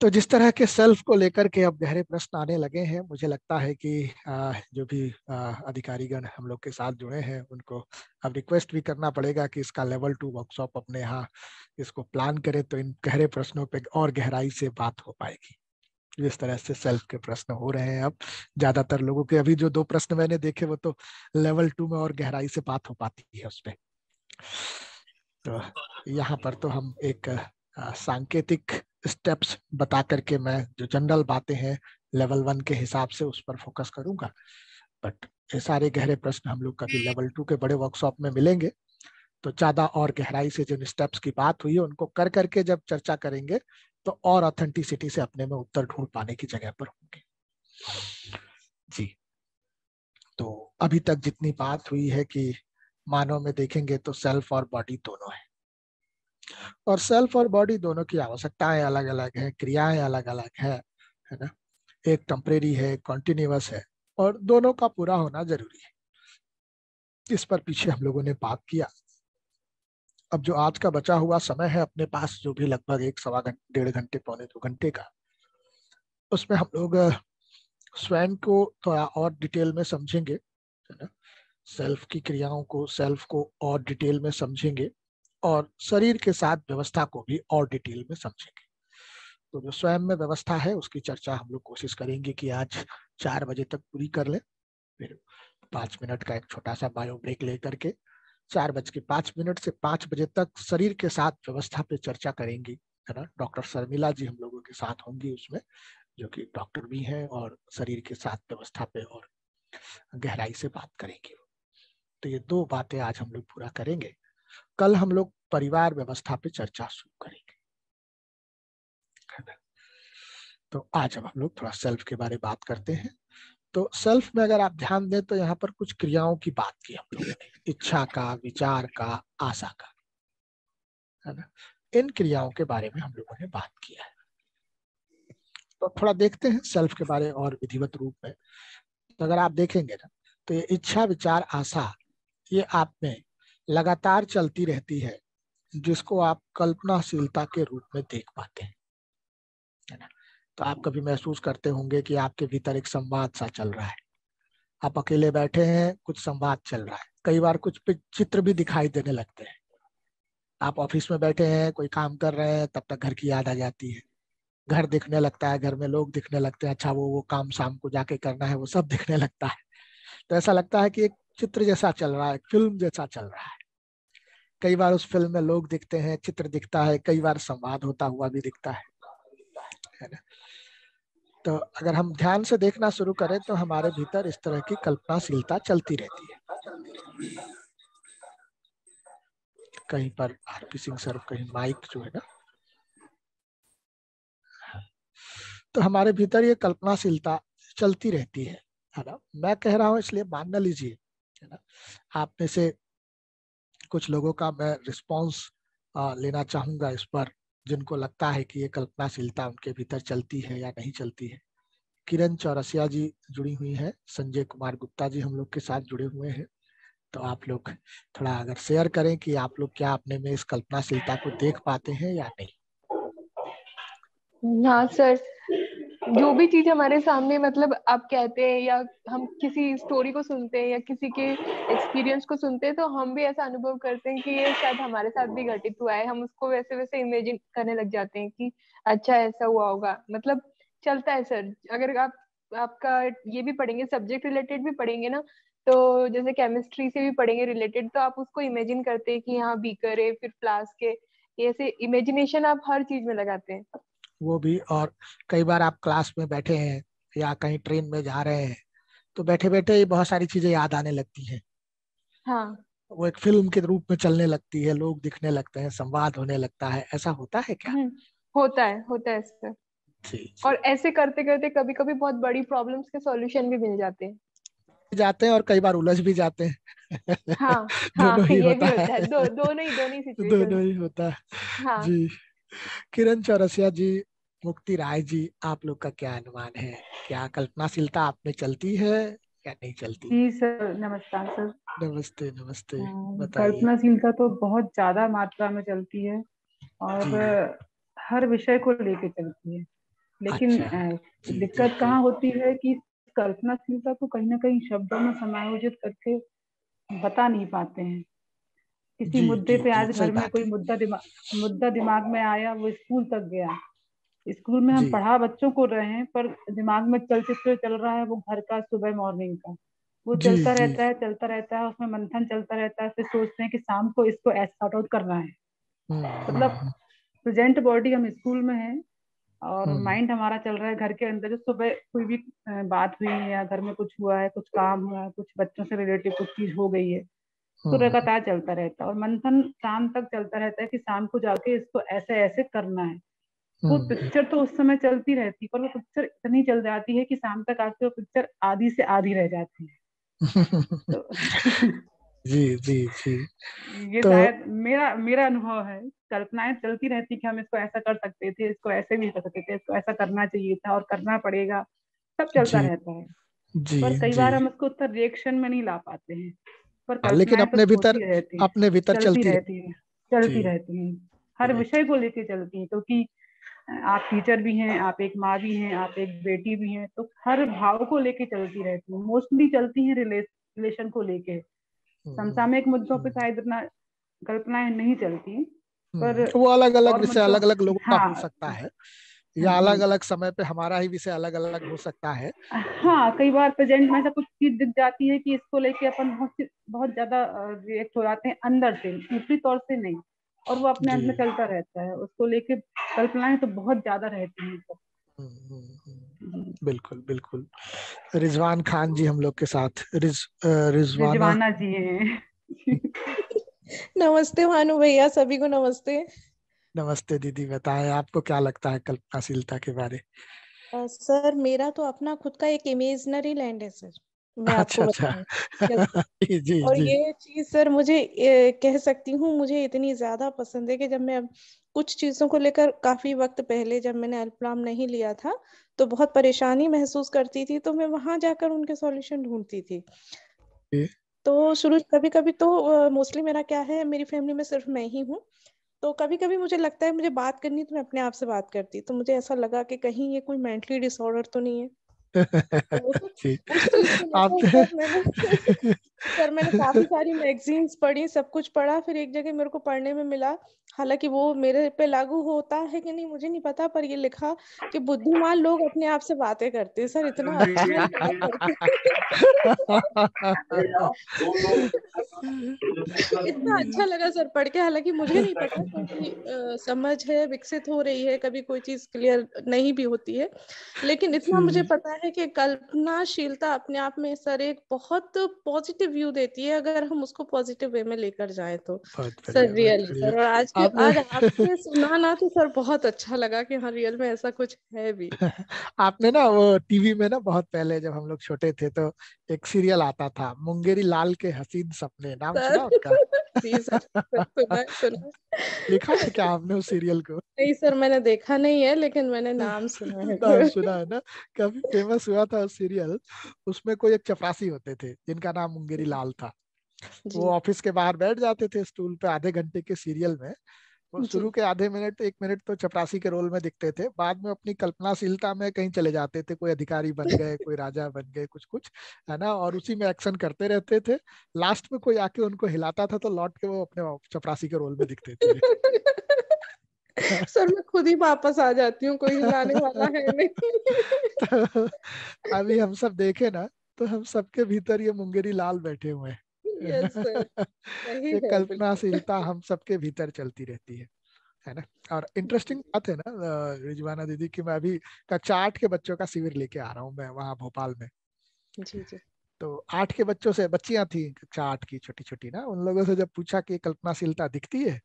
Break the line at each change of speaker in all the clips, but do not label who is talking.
तो जिस तरह के
सेल्फ को लेकर के अब गहरे प्रश्न आने लगे हैं मुझे लगता है कि जो भी अधिकारीगण हम लोग के साथ जुड़े हैं उनको अब रिक्वेस्ट भी करना पड़ेगा कि इसका लेवल टू वर्कशॉप अपने यहाँ इसको प्लान करें तो इन गहरे प्रश्नों पे और गहराई से बात हो पाएगी जिस तरह से सेल्फ के प्रश्न हो रहे हैं अब ज्यादातर लोगों के अभी जो दो प्रश्न मैंने देखे वो तो लेवल टू में और गहराई से बात हो पाती है उसपे तो यहाँ पर तो हम एक सांकेतिक स्टेप्स बता करके मैं जो जनरल बातें हैं लेवल वन के हिसाब से उस पर फोकस करूंगा बट ये सारे गहरे प्रश्न हम लोग कभी लेवल टू के बड़े वर्कशॉप में मिलेंगे तो ज्यादा और गहराई से जिन स्टेप्स की बात हुई है उनको कर करके जब चर्चा करेंगे तो और ऑथेंटिसिटी से अपने में उत्तर ढूंढ पाने की जगह पर होंगे
जी तो
अभी तक जितनी बात हुई है कि मानव में देखेंगे तो सेल्फ और बॉडी दोनों है और सेल्फ और बॉडी दोनों की आवश्यकताएं अलग अलग है क्रियाएं अलग अलग है है ना एक टेम्परेरी है कॉन्टिन्यूस है और दोनों का पूरा होना जरूरी है इस पर पीछे हम लोगों ने बात किया अब जो आज का बचा हुआ समय है अपने पास जो भी लगभग एक सवा घंटे डेढ़ घंटे पौने दो घंटे का उसमें हम लोग स्वयं को थोड़ा और डिटेल में समझेंगे है ना सेल्फ की क्रियाओं को सेल्फ को और डिटेल में समझेंगे और शरीर के साथ व्यवस्था को भी और डिटेल में समझेंगे तो जो स्वयं में व्यवस्था है उसकी चर्चा हम लोग कोशिश करेंगे कि आज चार बजे तक पूरी कर लें फिर पाँच मिनट का एक छोटा सा बायो ब्रेक ले करके चार बज के पाँच मिनट से पाँच बजे तक शरीर के साथ व्यवस्था पे चर्चा करेंगी है ना डॉक्टर शर्मिला जी हम लोगों के साथ होंगी उसमें जो कि डॉक्टर भी हैं और शरीर के साथ व्यवस्था पे और गहराई से बात करेंगे तो ये दो बातें आज हम लोग पूरा करेंगे कल हम लोग परिवार व्यवस्था पे चर्चा शुरू करेंगे तो आज अब हम लोग थोड़ा सेल्फ के बारे में बात करते हैं तो सेल्फ में अगर आप ध्यान दें तो यहाँ पर कुछ क्रियाओं की बात की हम लोगों ने इच्छा का विचार का आशा का है ना इन क्रियाओं के बारे में हम लोगों ने बात किया है तो थोड़ा देखते हैं सेल्फ के बारे और विधिवत रूप में तो अगर आप देखेंगे ना तो ये इच्छा विचार आशा ये आप में लगातार चलती रहती है जिसको आप कल्पनाशीलता के रूप में देख पाते हैं है ना तो आप कभी महसूस करते होंगे कि आपके भीतर एक संवाद सा चल रहा है आप अकेले बैठे हैं कुछ संवाद चल रहा है कई बार कुछ चित्र भी दिखाई देने लगते हैं आप ऑफिस में बैठे हैं कोई काम कर रहे हैं तब तक घर की याद आ जाती है घर दिखने लगता है घर में लोग दिखने लगते हैं अच्छा वो वो काम शाम को जाके करना है वो सब दिखने लगता है तो ऐसा लगता है कि एक चित्र जैसा चल रहा है फिल्म जैसा चल रहा है कई बार उस फिल्म में लोग दिखते हैं चित्र दिखता है कई बार संवाद होता हुआ भी दिखता है है ना तो अगर हम ध्यान से देखना शुरू करें तो हमारे भीतर इस तरह की कल्पनाशीलता चलती रहती है कहीं पर आरपी सिंह सर कहीं माइक जो है ना तो हमारे भीतर ये कल्पनाशीलता चलती रहती है है ना मैं कह रहा हूँ इसलिए मान ना लीजिए है ना आपने से कुछ लोगों का मैं रिस्पॉन्स लेना चाहूंगा इस पर जिनको लगता है कि ये कल्पनाशीलता उनके भीतर चलती है या नहीं चलती है किरण चौरसिया जी जुड़ी हुई है संजय कुमार गुप्ता जी हम लोग के साथ जुड़े हुए हैं तो आप लोग थोड़ा अगर शेयर करें कि आप लोग क्या अपने में इस कल्पनाशीलता को देख पाते हैं या नहीं
हाँ सर जो भी चीज हमारे सामने मतलब आप कहते हैं या हम किसी स्टोरी को सुनते हैं या किसी के एक्सपीरियंस को सुनते हैं तो हम भी ऐसा अनुभव करते हैं कि ये शायद हमारे साथ भी घटित हुआ है हम उसको वैसे वैसे इमेजिन करने लग जाते हैं कि अच्छा ऐसा हुआ होगा मतलब चलता है सर अगर आप आपका ये भी पढ़ेंगे सब्जेक्ट रिलेटेड भी पढ़ेंगे ना तो जैसे केमिस्ट्री से भी पढ़ेंगे रिलेटेड तो आप उसको इमेजिन करते हैं कि हाँ बीकर है फिर फ्लास्क है ऐसे इमेजिनेशन आप हर चीज में लगाते हैं
वो भी और कई बार आप क्लास में बैठे हैं या कहीं ट्रेन में जा रहे हैं तो बैठे बैठे ही बहुत सारी चीजें याद आने लगती है हाँ. वो एक फिल्म के रूप में चलने लगती है लोग दिखने लगते हैं संवाद होने लगता है ऐसा होता है क्या हम्म,
होता है होता है
सर
और ऐसे करते करते कभी कभी बहुत बड़ी प्रॉब्लम्स के सॉल्यूशन भी मिल जाते हैं
जाते हैं और कई बार उलझ भी जाते हैं हाँ, हाँ दोनों ही होता है, दोनों दो
ही दोनों ही होता है हाँ। जी
किरण चौरसिया जी मुक्ति राय जी आप लोग का क्या अनुमान है क्या कल्पनाशीलता आप में चलती है या नहीं चलती जी
सर नमस्कार सर
नमस्ते नमस्ते हाँ, कल्पनाशीलता
तो बहुत ज्यादा मात्रा में चलती है और हर विषय को लेके चलती है लेकिन अच्छा, दिक्कत कहाँ होती है कि कल्पनाशीलता को कहीं ना कहीं शब्दों में समायोजित करके बता नहीं पाते हैं किसी मुद्दे पे आज घर में कोई मुद्दा दिमाग मुद्दा दिमाग में आया वो स्कूल तक गया स्कूल में हम पढ़ा बच्चों को रहे हैं पर दिमाग में चलचित्र चल रहा है वो घर का सुबह मॉर्निंग का वो जी, चलता जी. रहता है चलता रहता है उसमें मंथन चलता रहता है फिर सोचते हैं कि शाम को इसको सॉर्ट आउट करना है हम्म, मतलब प्रेजेंट हम्म, बॉडी हम्म। हम स्कूल में है और माइंड हमारा चल रहा है घर के अंदर जो सुबह कोई भी बात हुई है या घर में कुछ हुआ है कुछ काम हुआ है कुछ बच्चों से रिलेटेड कुछ चीज हो गई है तो लगातार चलता रहता है और मंथन शाम तक चलता रहता है कि शाम को जाके इसको ऐसे ऐसे करना है वो पिक्चर हम्म। तो उस समय चलती रहती पर वो पिक्चर इतनी चल जाती है कि शाम तक आके वो पिक्चर आधी से आधी रह जाती
है
तो जी जी जी
ये तो, शायद मेरा मेरा अनुभव है कल्पनाएं चलती रहती कि हम इसको ऐसा कर सकते थे इसको ऐसे भी कर सकते थे इसको ऐसा करना चाहिए था और करना पड़ेगा सब चलता जी, रहता है
जी, पर कई बार हम
उसको उत्तर रिएक्शन में नहीं ला पाते हैं पर हाँ, लेकिन तो अपने भीतर अपने भीतर चलती रहती है चलती रहती है हर विषय को लेके चलती है क्योंकि आप टीचर भी हैं आप एक माँ भी हैं आप एक बेटी भी हैं तो हर भाव को लेके चलती रहती है मोस्टली चलती है रिलेशन को लेके हम्म। समसामयिक मुद्दों पे हम्म। शायद इतना कल्पनाएं नहीं चलती हम्म। पर वो अलग अलग विषय मतलब अलग अलग लोगों का हो हाँ।
सकता है हाँ। या अलग अलग समय पे हमारा ही विषय अलग अलग हो सकता है
हाँ कई बार प्रेजेंट में ऐसा कुछ चीज दिख जाती है कि इसको लेके अपन बहुत बहुत ज्यादा रिएक्ट हो जाते हैं अंदर से ऊपरी तौर से नहीं और वो अपने आप में चलता रहता है उसको लेके कल्पनाएं तो बहुत ज्यादा रहती हैं तो।
बिल्कुल बिल्कुल रिजवान खान जी हम लोग के साथ रिज रिजवाना, रिजवाना
जी हैं नमस्ते भानु भैया सभी को नमस्ते
नमस्ते दीदी बताएं आपको क्या लगता है कल्पनाशीलता के बारे
सर uh, मेरा तो अपना खुद का एक इमेजनरी लैंड है सर मैं अच्छा अच्छा
जी जी और जी. ये
चीज सर मुझे ए, कह सकती हूँ मुझे इतनी ज्यादा पसंद है कि जब मैं कुछ चीजों को लेकर काफी वक्त पहले जब मैंने अल्पलाम नहीं लिया था तो बहुत परेशानी महसूस करती थी तो मैं वहां जाकर उनके सॉल्यूशन ढूंढती थी तो शुरू कभी कभी तो मोस्टली मेरा क्या है मेरी फैमिली में सिर्फ मैं ही हूँ तो कभी कभी मुझे लगता है मुझे बात करनी तो मैं अपने आप से बात करती तो मुझे ऐसा लगा कि कहीं ये कोई मेंटली डिसऑर्डर तो नहीं है
sí.
पर मैंने काफी सारी मैगजीन्स पढ़ी सब कुछ पढ़ा फिर एक जगह मेरे को पढ़ने में मिला हालांकि वो मेरे पे लागू होता है कि नहीं मुझे नहीं पता पर ये लिखा कि बुद्धिमान लोग अपने आप से बातें करते हैं सर इतना अच्छा इतना अच्छा लगा सर पढ़ के हालांकि मुझे नहीं पता क्योंकि समझ है विकसित हो रही है कभी कोई चीज क्लियर नहीं भी होती है लेकिन इतना मुझे हम्म। पता है कि कल्पनाशीलता अपने आप में सर एक बहुत पॉजिटिव व्यू देती है अगर हम उसको पॉजिटिव वे में लेकर जाए तो सर रियल सर और आज के आज आपसे सुना ना तो सर बहुत अच्छा लगा कि हाँ रियल में ऐसा कुछ है भी
आपने ना वो टीवी में ना बहुत पहले जब हम लोग छोटे थे तो एक सीरियल आता था मुंगेरी लाल के हसीन सपने नाम सुना उसका देखा है क्या आपने उस सीरियल को
नहीं सर मैंने देखा नहीं है लेकिन मैंने नाम सुना है सुना
है ना काफी फेमस हुआ था उस सीरियल उसमें कोई एक चपरासी होते थे जिनका नाम मुंगेरी लाल था वो ऑफिस के बाहर बैठ जाते थे स्टूल पे आधे घंटे के सीरियल में वो शुरू के आधे मिनट एक मिनट तो चपरासी के रोल में दिखते थे बाद में अपनी कल्पनाशीलता में कहीं चले जाते थे कोई अधिकारी बन गए कोई राजा बन गए कुछ कुछ है ना और उसी में एक्शन करते रहते थे लास्ट में कोई आके उनको हिलाता था तो लौट के वो अपने चपरासी के रोल में दिखते थे सर मैं खुद ही वापस आ जाती हूँ कोई हिलाने वाला है नहीं तो अभी हम सब देखे ना तो हम सबके भीतर ये मुंगेरी लाल बैठे हुए हैं ये कल्पनाशीलता हम सबके भीतर चलती रहती है है ना और इंटरेस्टिंग बात है ना रिजवाना दीदी कि मैं अभी का चार्ट के बच्चों का शिविर लेके आ रहा हूँ मैं वहाँ भोपाल में जी जी तो आठ के बच्चों से बच्चियां थी चार्ट की छोटी छोटी ना उन लोगों से जब पूछा कि कल्पनाशीलता दिखती है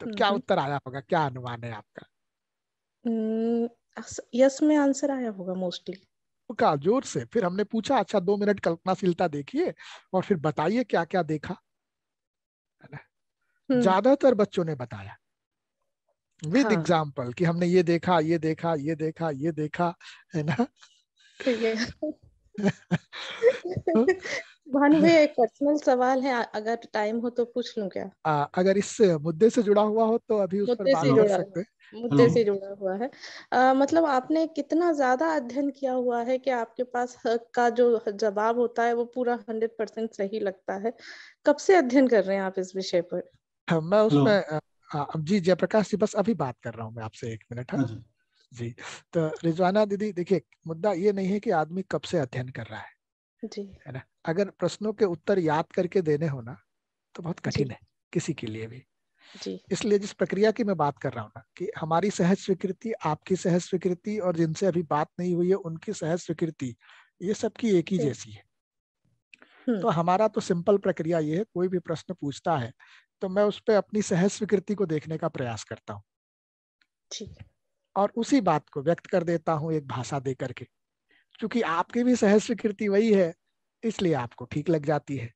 तो क्या उत्तर आया होगा क्या अनुमान है आपका यस में आंसर आया होगा मोस्टली का जोर से फिर हमने पूछा अच्छा दो मिनट कल्पनाशीलता देखिए और फिर बताइए क्या क्या देखा है ना हम्म। ज्यादातर बच्चों ने बताया विद एग्जाम्पल हाँ. कि हमने ये देखा ये देखा ये देखा ये देखा है ना
भानुवे एक पर्सनल सवाल है अगर टाइम हो तो पूछ लूं क्या
आ, अगर इस मुद्दे से जुड़ा हुआ हो तो अभी उस मुद्दे से जुड़ा सकते मुद्दे से
जुड़ा हुआ है आ, मतलब आपने कितना ज्यादा अध्ययन किया हुआ है कि आपके पास का जो जवाब होता है वो पूरा हंड्रेड परसेंट सही लगता है कब से अध्ययन कर रहे हैं आप इस विषय पर
हाँ, मैं उसमें जी जयप्रकाश जी बस अभी बात कर रहा हूँ मैं आपसे एक मिनट हाँ, हाँ जी तो रिजवाना दीदी देखिए मुद्दा ये नहीं है कि आदमी कब से अध्ययन कर रहा है जी है ना अगर प्रश्नों के उत्तर याद करके देने हो ना तो बहुत कठिन है किसी के लिए भी जी इसलिए जिस प्रक्रिया की मैं बात कर रहा हूँ ना कि हमारी सहज स्वीकृति आपकी सहज स्वीकृति और जिनसे अभी बात नहीं हुई है उनकी सहज स्वीकृति ये सबकी एक ही जैसी है हम्म। तो हमारा तो सिंपल प्रक्रिया ये है कोई भी प्रश्न पूछता है तो मैं उस पर अपनी सहज स्वीकृति को देखने का प्रयास करता हूँ और उसी बात को व्यक्त कर देता हूँ एक भाषा दे करके क्योंकि आपकी भी सहज स्वीकृति वही है इसलिए आपको ठीक लग जाती है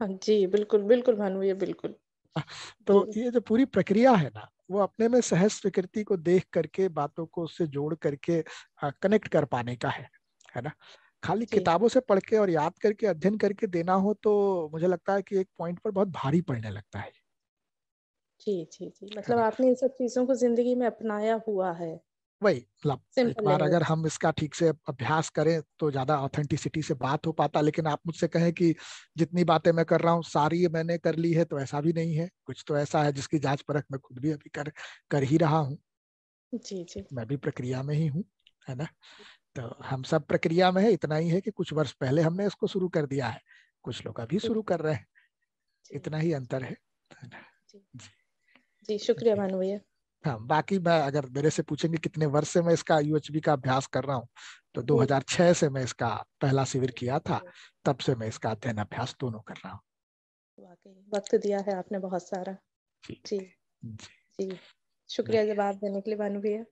हाँ जी बिल्कुल बिल्कुल भानु ये बिल्कुल तो,
तो ये जो पूरी प्रक्रिया है ना वो अपने में सहज स्वीकृति को देख करके बातों को उससे जोड़ करके कनेक्ट कर पाने का है है ना खाली किताबों से पढ़ के और याद करके अध्ययन करके देना हो तो मुझे लगता है कि एक पॉइंट पर बहुत भारी पड़ने लगता है
जी जी जी मतलब आपने इन सब चीजों को जिंदगी में अपनाया हुआ है
वही मतलब एक बार अगर हम इसका ठीक से अभ्यास करें तो ज्यादा ऑथेंटिसिटी से बात हो पाता लेकिन आप मुझसे कहें कि जितनी बातें मैं कर रहा हूँ सारी मैंने कर ली है तो ऐसा भी नहीं है कुछ तो ऐसा है जिसकी जांच परख मैं खुद भी अभी कर कर ही रहा हूँ जी जी मैं भी प्रक्रिया में ही हूँ है ना तो हम सब प्रक्रिया में है इतना ही है कि कुछ वर्ष पहले हमने इसको शुरू कर दिया है कुछ लोग अभी शुरू कर रहे हैं इतना ही अंतर है जी,
जी शुक्रिया भानु भैया
हाँ बाकी मैं अगर मेरे से पूछेंगे कितने वर्ष से मैं इसका यूएचबी का अभ्यास कर रहा हूँ तो 2006 से मैं इसका पहला शिविर किया था तब से मैं इसका अध्ययन अभ्यास दोनों कर रहा हूँ
वक्त दिया है आपने बहुत सारा जी जी जी, शुक्रिया जवाब देने के लिए भानु भैया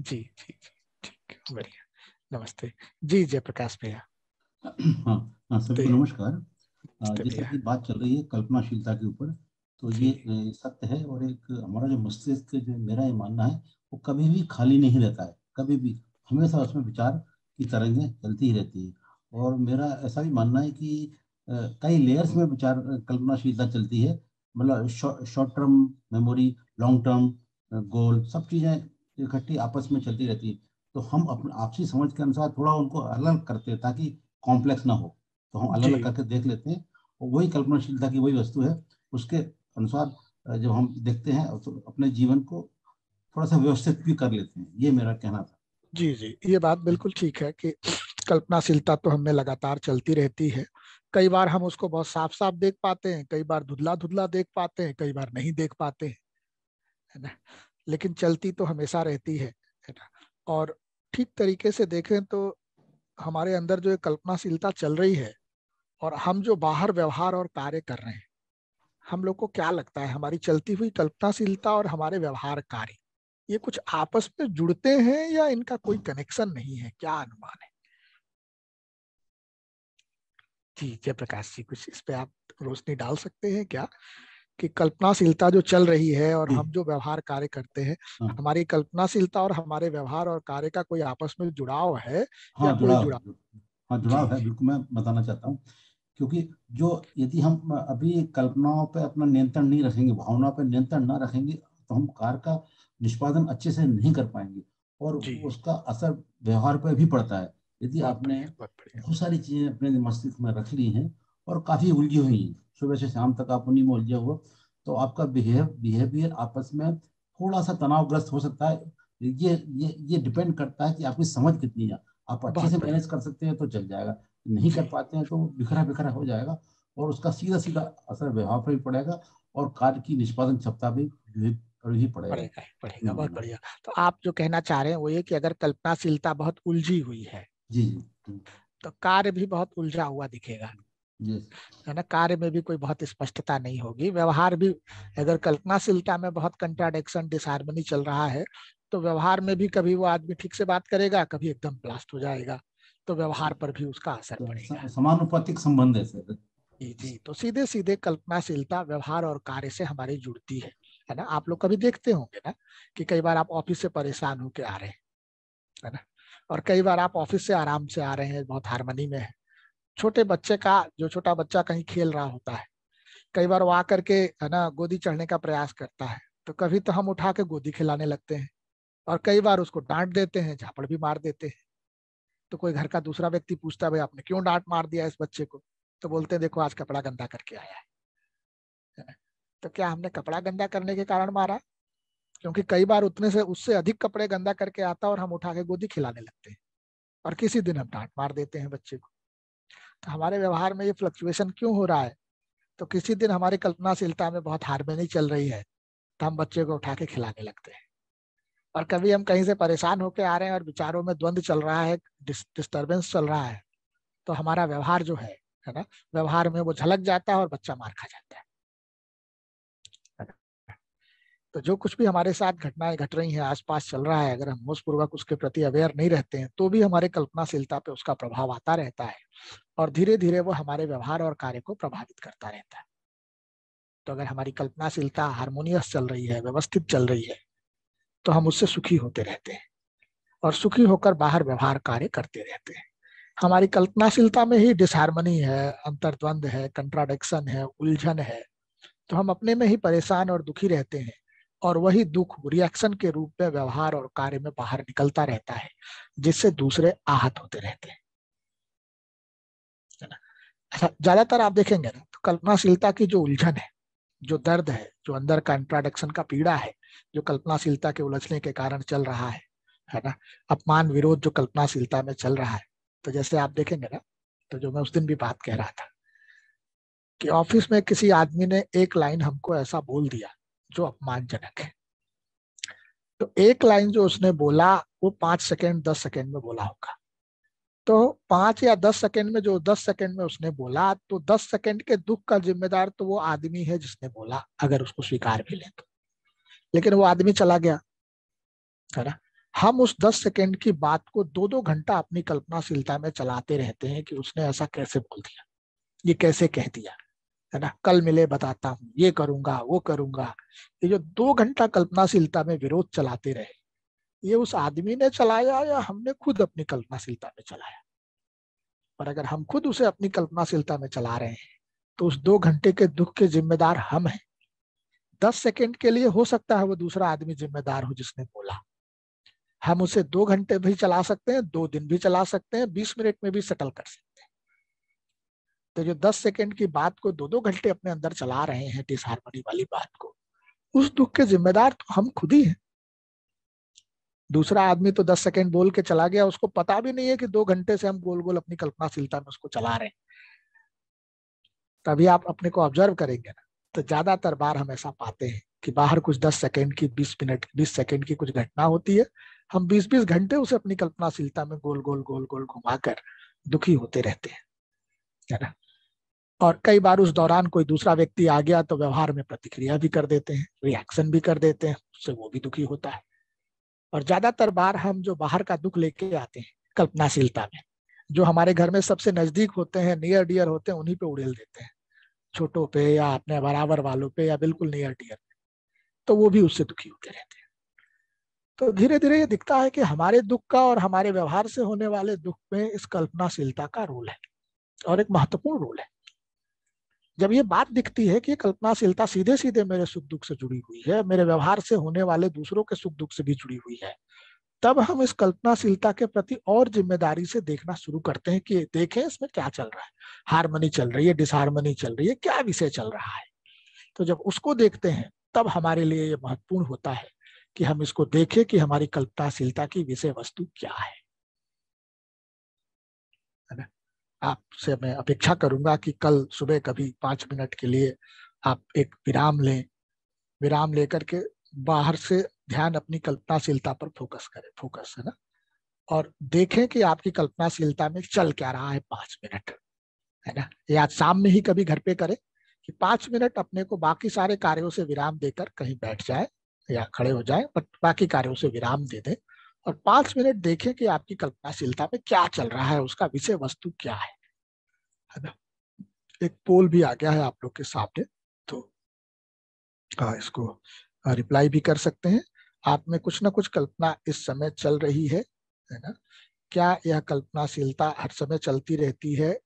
जी जी ठीक बढ़िया नमस्ते जी जय प्रकाश भैया
हाँ, हाँ तो नमस्कार जैसे बात चल रही है कल्पनाशीलता के ऊपर तो ये सत्य है और एक हमारा जो मस्तिष्क जो मेरा ये मानना है वो कभी भी खाली नहीं रहता है कभी भी हमेशा उसमें विचार की तरंगें चलती ही रहती है और मेरा ऐसा भी मानना है कि कई लेयर्स में विचार कल्पनाशीलता चलती है मतलब short term memory long term goal सब चीज़ें इकट्ठी आपस में चलती रहती है तो हम अपने आपसी समझ के अनुसार थोड़ा उनको अलग करते हैं ताकि कॉम्प्लेक्स ना हो तो हम अलग करके देख लेते हैं और वही कल्पनाशीलता की वही वस्तु है उसके अनुसार जब हम देखते हैं तो अपने जीवन को थोड़ा सा व्यवस्थित भी कर लेते हैं ये मेरा कहना था जी
जी ये बात बिल्कुल ठीक है कि कल्पनाशीलता तो हमें लगातार चलती रहती है कई बार हम उसको बहुत साफ साफ देख पाते हैं कई बार धुदला धुदला देख पाते हैं कई बार नहीं देख पाते हैं है ना लेकिन चलती तो हमेशा रहती है है ना और ठीक तरीके से देखें तो हमारे अंदर जो कल्पनाशीलता चल रही है और हम जो बाहर व्यवहार और कार्य कर रहे हैं हम लोग को क्या लगता है हमारी चलती हुई कल्पनाशीलता और हमारे व्यवहार कार्य ये कुछ आपस में जुड़ते हैं या इनका कोई कनेक्शन नहीं है क्या अनुमान है जी जयप्रकाश जी कुछ इस पे आप रोशनी डाल सकते हैं क्या कि कल्पनाशीलता जो चल रही है और हम जो व्यवहार कार्य करते हैं हाँ। हमारी कल्पनाशीलता और हमारे व्यवहार और कार्य का कोई आपस
में जुड़ाव है हाँ, या जुड़ाव, कोई जुड़ाव हाँ जुड़ाव है बिल्कुल मैं बताना चाहता हूँ क्योंकि जो यदि हम अभी कल्पनाओं पर अपना नियंत्रण नहीं रखेंगे भावनाओं पर नियंत्रण ना रखेंगे तो हम कार्य का निष्पादन अच्छे से नहीं कर पाएंगे और उसका असर व्यवहार पर भी पड़ता है यदि हाँ, आपने बहुत सारी चीजें अपने मस्तिष्क में रख ली हैं और काफी उलझी हुई हैं सुबह से शाम तक आप उन्हीं में उलझे हुए तो आपका बिहेव बिहेवियर आपस में थोड़ा सा तनावग्रस्त हो सकता है ये ये ये डिपेंड करता है कि आपकी समझ कितनी है आप अच्छे से मैनेज कर सकते हैं तो चल जाएगा नहीं कर पाते हैं तो बिखरा बिखरा हो जाएगा और उसका सीधा सीधा असर व्यवहार पर भी पड़ेगा और कार्य की निष्पादन क्षमता भी ही पड़ेगा पड़ेगा, बहुत हम्म। बढ़िया
तो आप जो कहना चाह रहे हैं वो ये कि अगर कल्पनाशीलता बहुत उलझी हुई है
जी हम्म।
तो कार्य भी बहुत उलझा हुआ दिखेगा है ना कार्य में भी कोई बहुत स्पष्टता नहीं होगी व्यवहार भी अगर कल्पनाशीलता में बहुत कंट्राडिक्शन डिसहारमनी चल रहा है तो व्यवहार में भी कभी वो आदमी ठीक से बात करेगा कभी एकदम ब्लास्ट हो जाएगा तो व्यवहार पर भी उसका असर तो पड़ेगा समानुपातिक
संबंध है सर
जी तो सीधे सीधे कल्पनाशीलता व्यवहार और कार्य से हमारी जुड़ती है है ना आप लोग कभी देखते होंगे ना कि कई बार आप ऑफिस से परेशान होके आ रहे हैं है ना और कई बार आप ऑफिस से आराम से आ रहे हैं बहुत हारमोनी में है छोटे बच्चे का जो छोटा बच्चा कहीं खेल रहा होता है कई बार वो आकर के है ना गोदी चढ़ने का प्रयास करता है तो कभी तो हम उठा के गोदी खिलाने लगते हैं और कई बार उसको डांट देते हैं झापड़ भी मार देते हैं तो कोई घर का दूसरा व्यक्ति पूछता है भाई आपने क्यों डांट मार दिया इस बच्चे को तो बोलते हैं देखो आज कपड़ा गंदा करके आया है तो क्या हमने कपड़ा गंदा करने के कारण मारा क्योंकि कई बार उतने से उससे अधिक कपड़े गंदा करके आता और हम उठा के गोदी खिलाने लगते हैं और किसी दिन हम डांट मार देते हैं बच्चे को तो हमारे व्यवहार में ये फ्लक्चुएशन क्यों हो रहा है तो किसी दिन हमारी कल्पनाशीलता में बहुत हारमोनी चल रही है तो हम बच्चे को उठा के खिलाने लगते हैं और कभी हम कहीं से परेशान होकर आ रहे हैं और विचारों में द्वंद्व चल रहा है डिस्टर्बेंस चल रहा है तो हमारा व्यवहार जो है है ना व्यवहार में वो झलक जाता है और बच्चा मार खा जाता है तो जो कुछ भी हमारे साथ घटनाएं घट रही हैं आसपास चल रहा है अगर हम होश पूर्वक उसके प्रति अवेयर नहीं रहते हैं तो भी हमारे कल्पनाशीलता पे उसका प्रभाव आता रहता है और धीरे धीरे वो हमारे व्यवहार और कार्य को प्रभावित करता रहता है तो अगर हमारी कल्पनाशीलता हारमोनियस चल रही है व्यवस्थित चल रही है तो हम उससे सुखी होते रहते हैं और सुखी होकर बाहर व्यवहार कार्य करते रहते हैं हमारी कल्पनाशीलता में ही डिसहारमनी है अंतर्द्वंद है कंट्राडिक्शन है उलझन है तो हम अपने में ही परेशान और दुखी रहते हैं और वही दुख रिएक्शन के रूप में व्यवहार और कार्य में बाहर निकलता रहता है जिससे दूसरे आहत होते रहते हैं अच्छा, ज्यादातर आप देखेंगे ना तो कल्पनाशीलता की जो उलझन है जो दर्द है जो अंदर का इंट्राडक्शन का पीड़ा है जो कल्पनाशीलता के उलझने के कारण चल रहा है है ना अपमान विरोध जो कल्पनाशीलता में चल रहा है तो जैसे आप देखेंगे ना तो जो मैं उस दिन भी बात कह रहा था कि ऑफिस में किसी आदमी ने एक लाइन हमको ऐसा बोल दिया जो अपमानजनक है तो एक लाइन जो उसने बोला वो पांच सेकेंड दस सेकेंड में बोला होगा तो पांच या दस सेकंड में जो दस सेकंड में उसने बोला तो दस सेकंड के दुख का जिम्मेदार तो वो आदमी है जिसने बोला अगर उसको स्वीकार भी ले तो लेकिन वो आदमी चला गया है ना हम उस दस सेकेंड की बात को दो दो घंटा अपनी कल्पनाशीलता में चलाते रहते हैं कि उसने ऐसा कैसे बोल दिया ये कैसे कह दिया है ना कल मिले बताता हूँ ये करूंगा वो करूंगा ये जो दो घंटा कल्पनाशीलता में विरोध चलाते रहे ये उस आदमी ने चलाया या हमने खुद अपनी कल्पनाशीलता में चलाया पर अगर हम खुद उसे अपनी कल्पनाशीलता में चला रहे हैं तो उस दो घंटे के दुख के जिम्मेदार हम हैं दस सेकेंड के लिए हो सकता है वो दूसरा आदमी जिम्मेदार हो जिसने बोला हम उसे दो घंटे भी चला सकते हैं दो दिन भी चला सकते हैं बीस मिनट में भी सेटल कर सकते हैं तो जो दस सेकेंड की बात को दो दो घंटे अपने अंदर चला रहे हैं डिसहारमोनी वाली बात को उस दुख के जिम्मेदार तो हम खुद ही हैं दूसरा आदमी तो दस सेकेंड बोल के चला गया उसको पता भी नहीं है कि दो घंटे से हम गोल गोल अपनी कल्पनाशीलता में उसको चला रहे हैं तभी आप अपने को ऑब्जर्व करेंगे ना तो ज्यादातर बार हम ऐसा पाते हैं कि बाहर कुछ दस सेकेंड की बीस मिनट बीस सेकेंड की कुछ घटना होती है हम बीस बीस घंटे उसे अपनी कल्पनाशीलता में गोल गोल गोल गोल घुमाकर दुखी होते रहते हैं है ना और कई बार उस दौरान कोई दूसरा व्यक्ति आ गया तो व्यवहार में प्रतिक्रिया भी कर देते हैं रिएक्शन भी कर देते हैं उससे वो भी दुखी होता है और ज्यादातर बार हम जो बाहर का दुख लेके आते हैं कल्पनाशीलता में जो हमारे घर में सबसे नजदीक होते हैं नियर डियर होते हैं उन्हीं पे उड़ेल देते हैं छोटों पे या अपने बराबर वालों पे या बिल्कुल नियर डियर तो वो भी उससे दुखी होते रहते हैं तो धीरे धीरे ये दिखता है कि हमारे दुख का और हमारे व्यवहार से होने वाले दुख में इस कल्पनाशीलता का रोल है और एक महत्वपूर्ण रोल है जब ये बात दिखती है कि कल्पनाशीलता सीधे सीधे मेरे सुख दुख से जुड़ी हुई है मेरे व्यवहार से होने वाले दूसरों के सुख दुख से भी जुड़ी हुई है तब हम इस कल्पनाशीलता के प्रति और जिम्मेदारी से देखना शुरू करते हैं कि देखें इसमें क्या चल रहा है हारमनी चल रही है डिसहारमनी चल रही है क्या विषय चल रहा है तो जब उसको देखते हैं तब हमारे लिए ये महत्वपूर्ण होता है कि हम इसको देखें कि हमारी कल्पनाशीलता की विषय वस्तु क्या है आपसे मैं अपेक्षा करूंगा कि कल सुबह कभी पांच मिनट के लिए आप एक विराम लें विराम लेकर के बाहर से ध्यान अपनी कल्पनाशीलता पर फोकस करें फोकस है ना और देखें कि आपकी कल्पनाशीलता में चल क्या रहा है पांच मिनट है ना या शाम में ही कभी घर पे करें कि पांच मिनट अपने को बाकी सारे कार्यों से विराम देकर कहीं बैठ जाए या खड़े हो जाए बट बाकी कार्यों से विराम दे दें और पांच मिनट देखें कि आपकी कल्पनाशीलता में क्या चल रहा है उसका विषय वस्तु क्या है है ना एक पोल भी आ गया है आप लोग के सामने तो आ, इसको रिप्लाई भी कर सकते हैं आप में कुछ ना कुछ कल्पना इस समय चल रही है है ना क्या यह कल्पनाशीलता हर समय चलती रहती है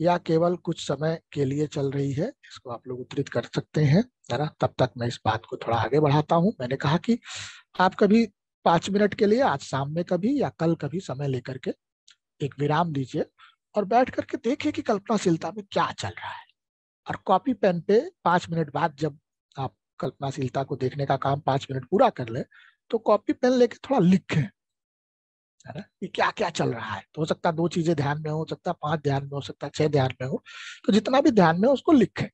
या केवल कुछ समय के लिए चल रही है इसको आप लोग उत्तरित कर सकते हैं है ना तब तक मैं इस बात को थोड़ा आगे बढ़ाता हूँ मैंने कहा कि आप कभी पांच मिनट के लिए आज शाम में कभी या कल कभी समय लेकर के एक विराम दीजिए और बैठ करके देखिए कि कल्पनाशीलता में क्या चल रहा है और कॉपी पेन पे पांच मिनट बाद जब आप कल्पनाशीलता को देखने का काम पांच मिनट पूरा कर ले तो कॉपी पेन लेके थोड़ा लिखें है ना कि क्या क्या चल रहा है तो हो सकता है दो चीजें ध्यान में हो सकता है पांच ध्यान में हो सकता है छह ध्यान में हो तो जितना भी ध्यान में हो उसको लिखे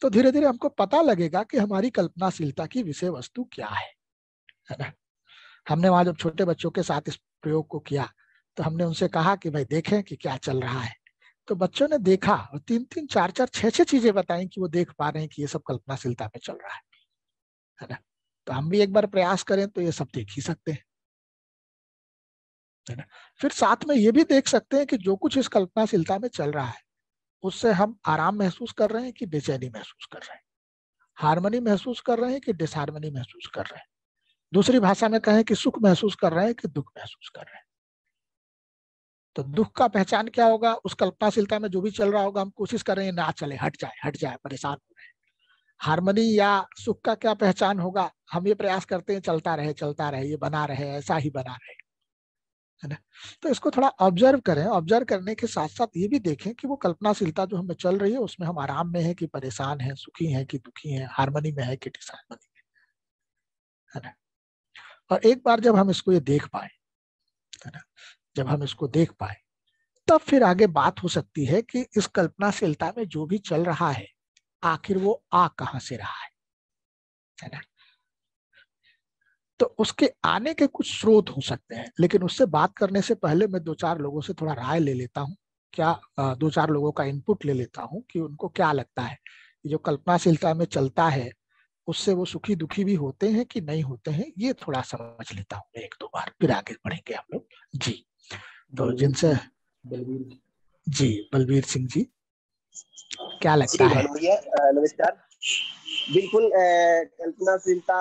तो धीरे धीरे हमको पता लगेगा कि हमारी कल्पनाशीलता की विषय वस्तु क्या है है ना हमने वहां जब छोटे बच्चों के साथ इस प्रयोग को किया तो हमने उनसे कहा कि भाई देखें कि क्या चल रहा है तो बच्चों ने देखा और तीन तीन चार चार छह छह चीजें बताई कि वो देख पा रहे हैं कि ये सब कल्पनाशीलता में चल रहा है है ना तो हम भी एक बार प्रयास करें तो ये सब देख ही सकते हैं है ना फिर साथ में ये भी देख सकते हैं कि जो कुछ इस कल्पनाशीलता में चल रहा है उससे हम आराम महसूस कर रहे हैं कि बेचैनी महसूस कर रहे हैं हारमोनी महसूस कर रहे हैं कि डिसहारमोनी महसूस कर रहे हैं दूसरी भाषा में कहें कि सुख महसूस कर रहे हैं कि दुख महसूस कर रहे हैं तो दुख का पहचान क्या होगा उस कल्पनाशीलता में जो भी चल रहा होगा हम कोशिश कर रहे हैं ना चले हट जाए हट जाए परेशान हो रहे हारमोनी या सुख का क्या पहचान होगा हम ये प्रयास करते हैं चलता रहे चलता रहे ये बना रहे ऐसा ही बना रहे है ना तो इसको थोड़ा ऑब्जर्व करें ऑब्जर्व करने के साथ साथ ये भी देखें कि वो कल्पनाशीलता जो हमें चल रही है उसमें हम आराम में है कि परेशान है सुखी है कि दुखी है हारमोनी में है कि डिसहारमोनी में है ना और एक बार जब हम इसको ये देख पाए है ना जब हम इसको देख पाए तब फिर आगे बात हो सकती है कि इस कल्पनाशीलता में जो भी चल रहा है आखिर वो आ कहां से रहा है है ना तो उसके आने के कुछ स्रोत हो सकते हैं लेकिन उससे बात करने से पहले मैं दो चार लोगों से थोड़ा राय ले लेता हूँ क्या दो चार लोगों का इनपुट ले लेता हूँ कि उनको क्या लगता है जो कल्पनाशीलता में चलता है उससे वो सुखी दुखी भी होते हैं कि नहीं होते हैं ये थोड़ा समझ लेता हूँ एक दो बार फिर आगे बढ़ेंगे हम लोग जी तो जिनसे बलबीर जी बलबीर सिंह जी क्या लगता है
नमस्कार बिल्कुल कल्पनाशीलता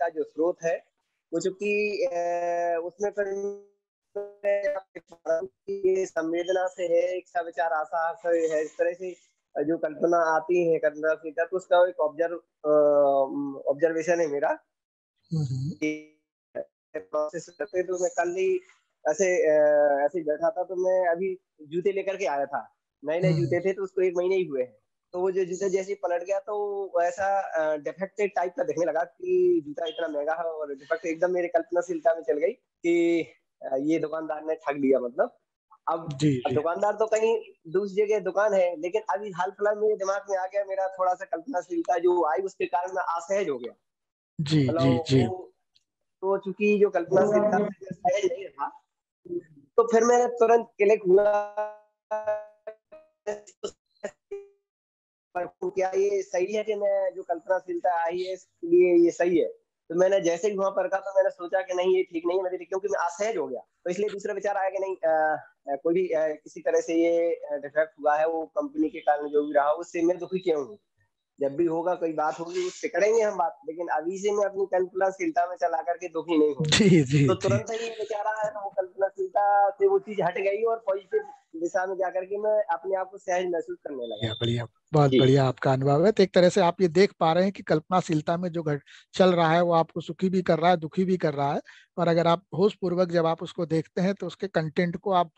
का जो स्रोत है वो चूंकि उसमें संवेदना से है इच्छा विचार आशा है इस तरह से जो कल्पना आती है कल्पना तो उसका एक ऑब्जर्व ऑब्जर्वेशन है मेरा प्रोसेस हम्म। करते तो मैं कल ही ऐसे ऐसे बैठा था तो मैं अभी जूते लेकर के आया था नए नए हम्म। जूते थे तो उसको एक महीने ही हुए हैं तो वो जो जूते जैसे पलट गया तो ऐसा डिफेक्टेड टाइप का देखने लगा कि जूता इतना महंगा है और डिफेक्ट एकदम मेरे कल्पनाशीलता में चल गई कि ये दुकानदार ने ठग लिया मतलब अब दुकानदार तो कहीं दूसरी जगह दुकान है लेकिन अभी हाल फिलहाल मेरे दिमाग में आ गया मेरा थोड़ा सा कल्पनाशीलता जो आई उसके कारण मैं असहज हो गया
जी जी जी
तो, तो चूंकि जो कल्पनाशीलता सहज नहीं रहा तो फिर मैंने तुरंत क्लिक हुआ पर क्या ये सही है कि मैं जो कल्पनाशीलता आई है इसलिए ये सही है तो मैंने जैसे ही वहां पर कहा तो मैंने सोचा कि नहीं ये ठीक नहीं है मेरे क्योंकि मैं असहज हो गया तो इसलिए दूसरा विचार आया कि नहीं आ, कोई भी आ, किसी तरह से ये डिफेक्ट हुआ है वो कंपनी के कारण जो भी रहा उससे मैं दुखी क्यों हूँ जब भी होगा कोई बात होगी उससे करेंगे हम बात लेकिन अभी से मैं अपनी कल्पनाशीलता में चला करके दुखी नहीं हूँ जी जी तो तुरंत ही बेचारा है ना तो वो कल्पनाशीलता से वो चीज हट गई और पॉजिटिव दिशा में जाकर के मैं अपने आप को सहज महसूस करने लगा
बढ़िया बहुत बढ़िया आपका अनुभव है तो एक तरह से आप ये देख पा रहे हैं कि कल्पनाशीलता में जो घट चल रहा है वो आपको सुखी भी कर रहा है दुखी भी कर रहा है और अगर आप होश पूर्वक जब आप उसको देखते हैं तो उसके कंटेंट को आप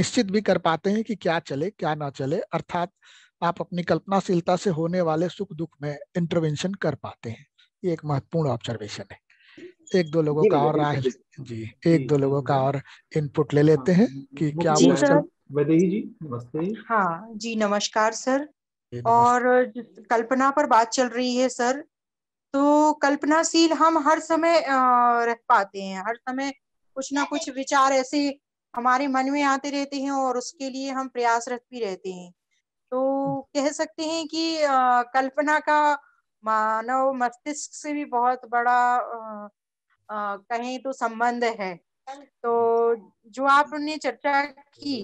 निश्चित भी कर पाते हैं कि क्या चले क्या ना चले अर्थात आप अपनी कल्पनाशीलता से होने वाले सुख दुख में इंटरवेंशन कर पाते हैं ये एक महत्वपूर्ण ऑब्जर्वेशन है एक दो लोगों का और राय जी एक दो लोगों का और इनपुट ले लेते हैं हाँ, कि क्या जी सर जी नमस्ते
हाँ जी नमस्कार सर और कल्पना पर बात चल रही है सर तो कल्पनाशील हम हर समय रह पाते हैं हर समय कुछ ना कुछ विचार ऐसे हमारे मन में आते रहते हैं और उसके लिए हम प्रयासरत भी रहते हैं तो हम्म। कह सकते हैं कि आ, कल्पना का मानव मस्तिष्क से भी बहुत बड़ा आ, आ, कहें तो संबंध है तो जो आपने चर्चा की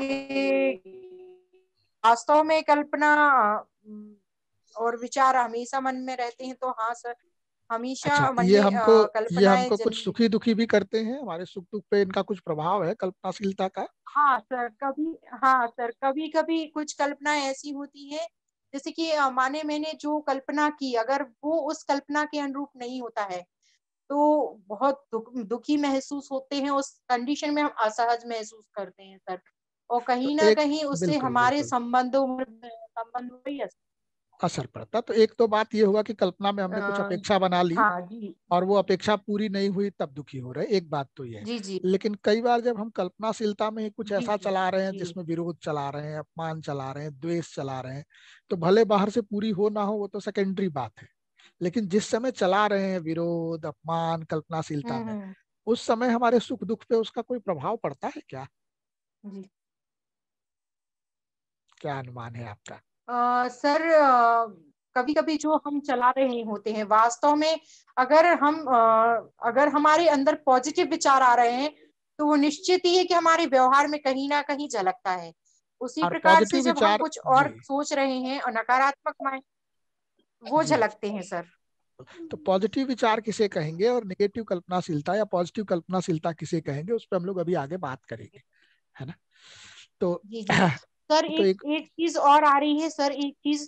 कि वास्तव में कल्पना और विचार हमेशा मन में रहते हैं तो हाँ सर हमेशा अच्छा, तो ये हमको ये हमको कुछ
सुखी दुखी भी करते हैं हमारे सुख दुख पे इनका कुछ प्रभाव है कल्पनाशीलता का
हाँ सर कभी हाँ सर कभी कभी कुछ कल्पना ऐसी होती है जैसे कि माने मैंने जो कल्पना की अगर वो उस कल्पना के अनुरूप नहीं होता है तो बहुत दुख, दुखी महसूस होते हैं उस कंडीशन में हम असहज महसूस करते हैं सर और तो कहीं ना कहीं उससे हमारे संबंधों में संबंधों में असर
असर पड़ता तो एक तो बात ये हुआ कि कल्पना में हमने कुछ हाँ। अपेक्षा बना ली हाँ, और वो अपेक्षा पूरी नहीं हुई तब दुखी हो रहे एक बात तो ये है जी, जी, लेकिन कई बार जब हम कल्पनाशीलता में कुछ ऐसा चला रहे हैं जिसमें विरोध चला रहे हैं अपमान चला रहे हैं द्वेष चला रहे हैं तो भले बाहर से पूरी हो ना हो वो तो सेकेंडरी बात है लेकिन जिस समय चला रहे हैं विरोध अपमान कल्पनाशीलता में हम्म। उस समय हमारे सुख दुख पे उसका कोई प्रभाव पड़ता है क्या जी क्या अनुमान है आपका
सर कभी कभी जो हम चला रहे होते हैं वास्तव में अगर हम uh, अगर हमारे अंदर पॉजिटिव विचार आ रहे हैं तो वो निश्चित ही है कि हमारे व्यवहार में कहीं ना कहीं झलकता है उसी प्रकार से जब हम कुछ और सोच रहे हैं और नकारात्मक माइंड वो झलकते हैं सर
तो पॉजिटिव विचार किसे कहेंगे और नेगेटिव कल्पनाशीलता या पॉजिटिव कल्पनाशीलता किसे कहेंगे उस पर हम लोग अभी आगे बात करेंगे है ना
तो सर तो एक एक
चीज और आ रही है सर एक चीज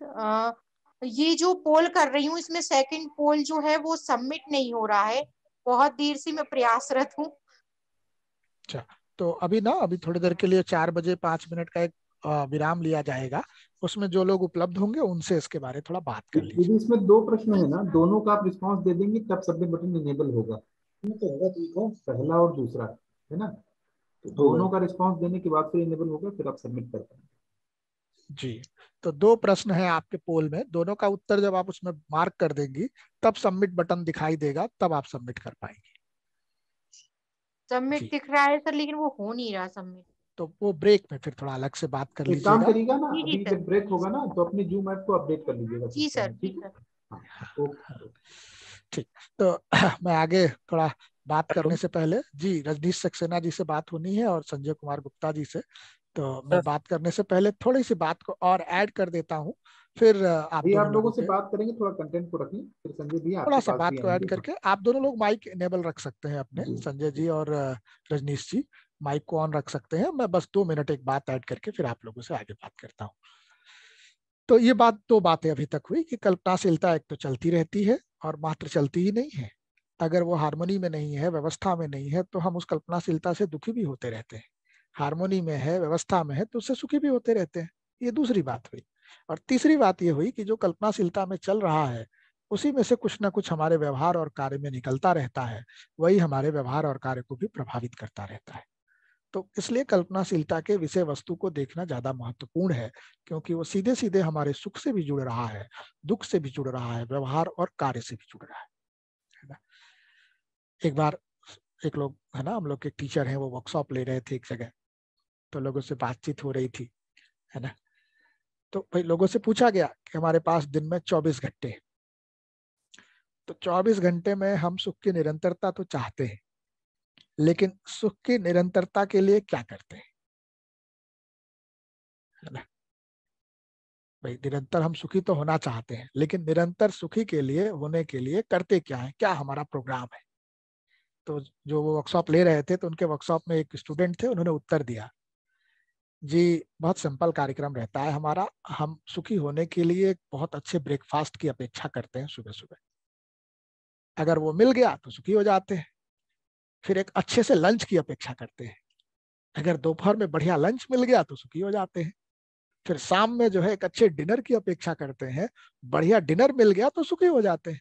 ये जो पोल कर रही हूँ इसमें सेकंड पोल जो है वो सबमिट नहीं हो रहा है बहुत देर से मैं प्रयासरत हूँ
अच्छा तो अभी ना अभी थोड़ी देर के लिए चार बजे पांच मिनट का एक विराम लिया जाएगा उसमें जो लोग उपलब्ध होंगे उनसे इसके बारे थोड़ा बात कर लीजिए इसमें दो प्रश्न है ना दोनों का
आप रिस्पांस दे देंगे तब सबमिट बटन इनेबल होगा तो पहला और दूसरा है ना तो हाँ। दोनों का रिस्पांस देने के बाद फिर इनेबल होगा फिर आप सबमिट कर पाएंगे
जी
तो दो प्रश्न है आपके पोल में दोनों का उत्तर जब आप उसमें मार्क कर देंगी तब सबमिट बटन दिखाई देगा तब आप सबमिट कर पाएंगी
सबमिट दिख रहा है सर लेकिन वो हो नहीं रहा सबमिट
तो वो ब्रेक में फिर थोड़ा अलग से बात कर लीजिएगा काम करिएगा ना अभी जब ब्रेक होगा ना तो अपने जूम ऐप को अपडेट कर लीजिएगा जी सर ठीक है हाँ, ठीक तो मैं आगे थोड़ा बात करने से पहले जी रजनीश सक्सेना जी से बात होनी है और संजय कुमार गुप्ता जी से तो मैं बात करने से पहले थोड़ी सी बात को और ऐड कर देता हूँ फिर आप दोनों लोगों से बात करेंगे थोड़ा कंटेंट को रखें फिर संजय जी थोड़ा सा बात को ऐड तो। करके आप दोनों लोग माइक इनेबल रख सकते हैं अपने संजय जी और रजनीश जी माइक को ऑन रख सकते हैं मैं बस दो मिनट एक बात ऐड करके फिर आप लोगों से आगे बात करता हूँ तो ये बात दो बातें अभी तक हुई कि कल्पनाशीलता एक तो चलती रहती है और मात्र चलती ही नहीं है अगर वो हारमोनी में नहीं है व्यवस्था में नहीं है तो हम उस कल्पनाशीलता से दुखी भी होते रहते हैं हारमोनी में है व्यवस्था में है तो उससे सुखी भी होते रहते हैं ये दूसरी बात हुई और तीसरी बात ये हुई कि जो कल्पनाशीलता में चल रहा है उसी में से कुछ ना कुछ हमारे व्यवहार और कार्य में निकलता रहता है वही हमारे व्यवहार और कार्य को भी प्रभावित करता रहता है तो इसलिए कल्पनाशीलता के विषय वस्तु को देखना ज्यादा महत्वपूर्ण है क्योंकि वो सीधे सीधे हमारे सुख से भी जुड़ रहा है दुख से भी जुड़ रहा है व्यवहार और कार्य से भी जुड़ रहा है ना एक बार एक लोग है ना हम लोग के टीचर हैं वो वर्कशॉप ले रहे थे एक जगह तो लोगों से बातचीत हो रही थी है ना तो भाई लोगों से पूछा गया कि हमारे पास दिन में 24 घंटे तो 24 घंटे में हम सुख की निरंतरता तो चाहते हैं लेकिन सुख की निरंतरता के लिए क्या करते हैं है ना भाई निरंतर हम सुखी तो होना चाहते हैं लेकिन निरंतर सुखी के लिए होने के लिए करते क्या है क्या हमारा प्रोग्राम है तो जो वो वर्कशॉप ले रहे थे तो उनके वर्कशॉप में एक स्टूडेंट थे उन्होंने उत्तर दिया जी बहुत सिंपल कार्यक्रम रहता है हमारा हम सुखी होने के लिए एक बहुत अच्छे ब्रेकफास्ट की अपेक्षा करते हैं सुबह सुबह अगर वो मिल गया तो सुखी हो जाते हैं फिर एक अच्छे से लंच की अपेक्षा करते हैं अगर दोपहर में बढ़िया लंच मिल गया तो सुखी हो जाते हैं फिर शाम में जो है एक अच्छे डिनर की अपेक्षा करते हैं बढ़िया डिनर मिल गया तो सुखी हो जाते हैं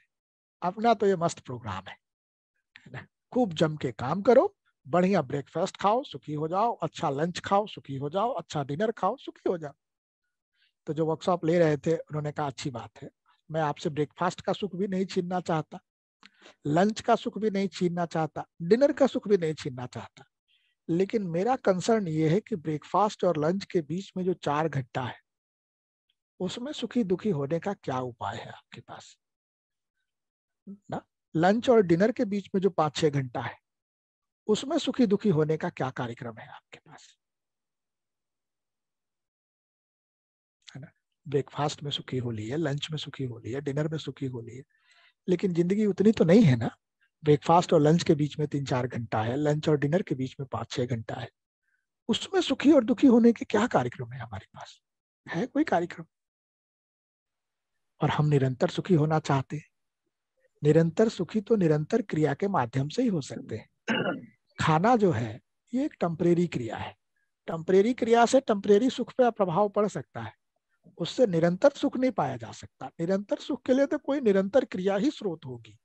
अपना तो ये मस्त प्रोग्राम है खूब जम के काम करो बढ़िया ब्रेकफास्ट खाओ सुखी हो जाओ अच्छा लंच खाओ सुखी हो जाओ अच्छा डिनर खाओ सुखी हो जाओ तो जो वर्कशॉप ले रहे थे उन्होंने कहा अच्छी बात है मैं आपसे ब्रेकफास्ट का सुख भी नहीं छीनना चाहता लंच का सुख भी नहीं छीनना चाहता डिनर का सुख भी नहीं छीनना चाहता लेकिन मेरा कंसर्न ये है कि ब्रेकफास्ट और लंच के बीच में जो चार घंटा है उसमें सुखी दुखी होने का क्या उपाय
है आपके पास
ना लंच और डिनर के बीच में जो पांच छह घंटा है उसमें सुखी दुखी होने का क्या कार्यक्रम है आपके पास है ना ब्रेकफास्ट में सुखी होली है लंच में सुखी होली है डिनर में सुखी होली है लेकिन जिंदगी उतनी तो नहीं है ना ब्रेकफास्ट और लंच के बीच में तीन चार घंटा है लंच और डिनर के बीच में पांच छह घंटा है उसमें सुखी और दुखी होने के क्या कार्यक्रम है हमारे पास है कोई कार्यक्रम और हम निरंतर सुखी होना चाहते हैं निरंतर सुखी तो निरंतर क्रिया के माध्यम से ही हो सकते हैं खाना जो है ये एक टम्परेरी क्रिया है टम्परेरी क्रिया से टम्परेरी सुख पे प्रभाव पड़ सकता है उससे निरंतर सुख नहीं पाया जा सकता निरंतर सुख के लिए तो कोई निरंतर क्रिया ही स्रोत होगी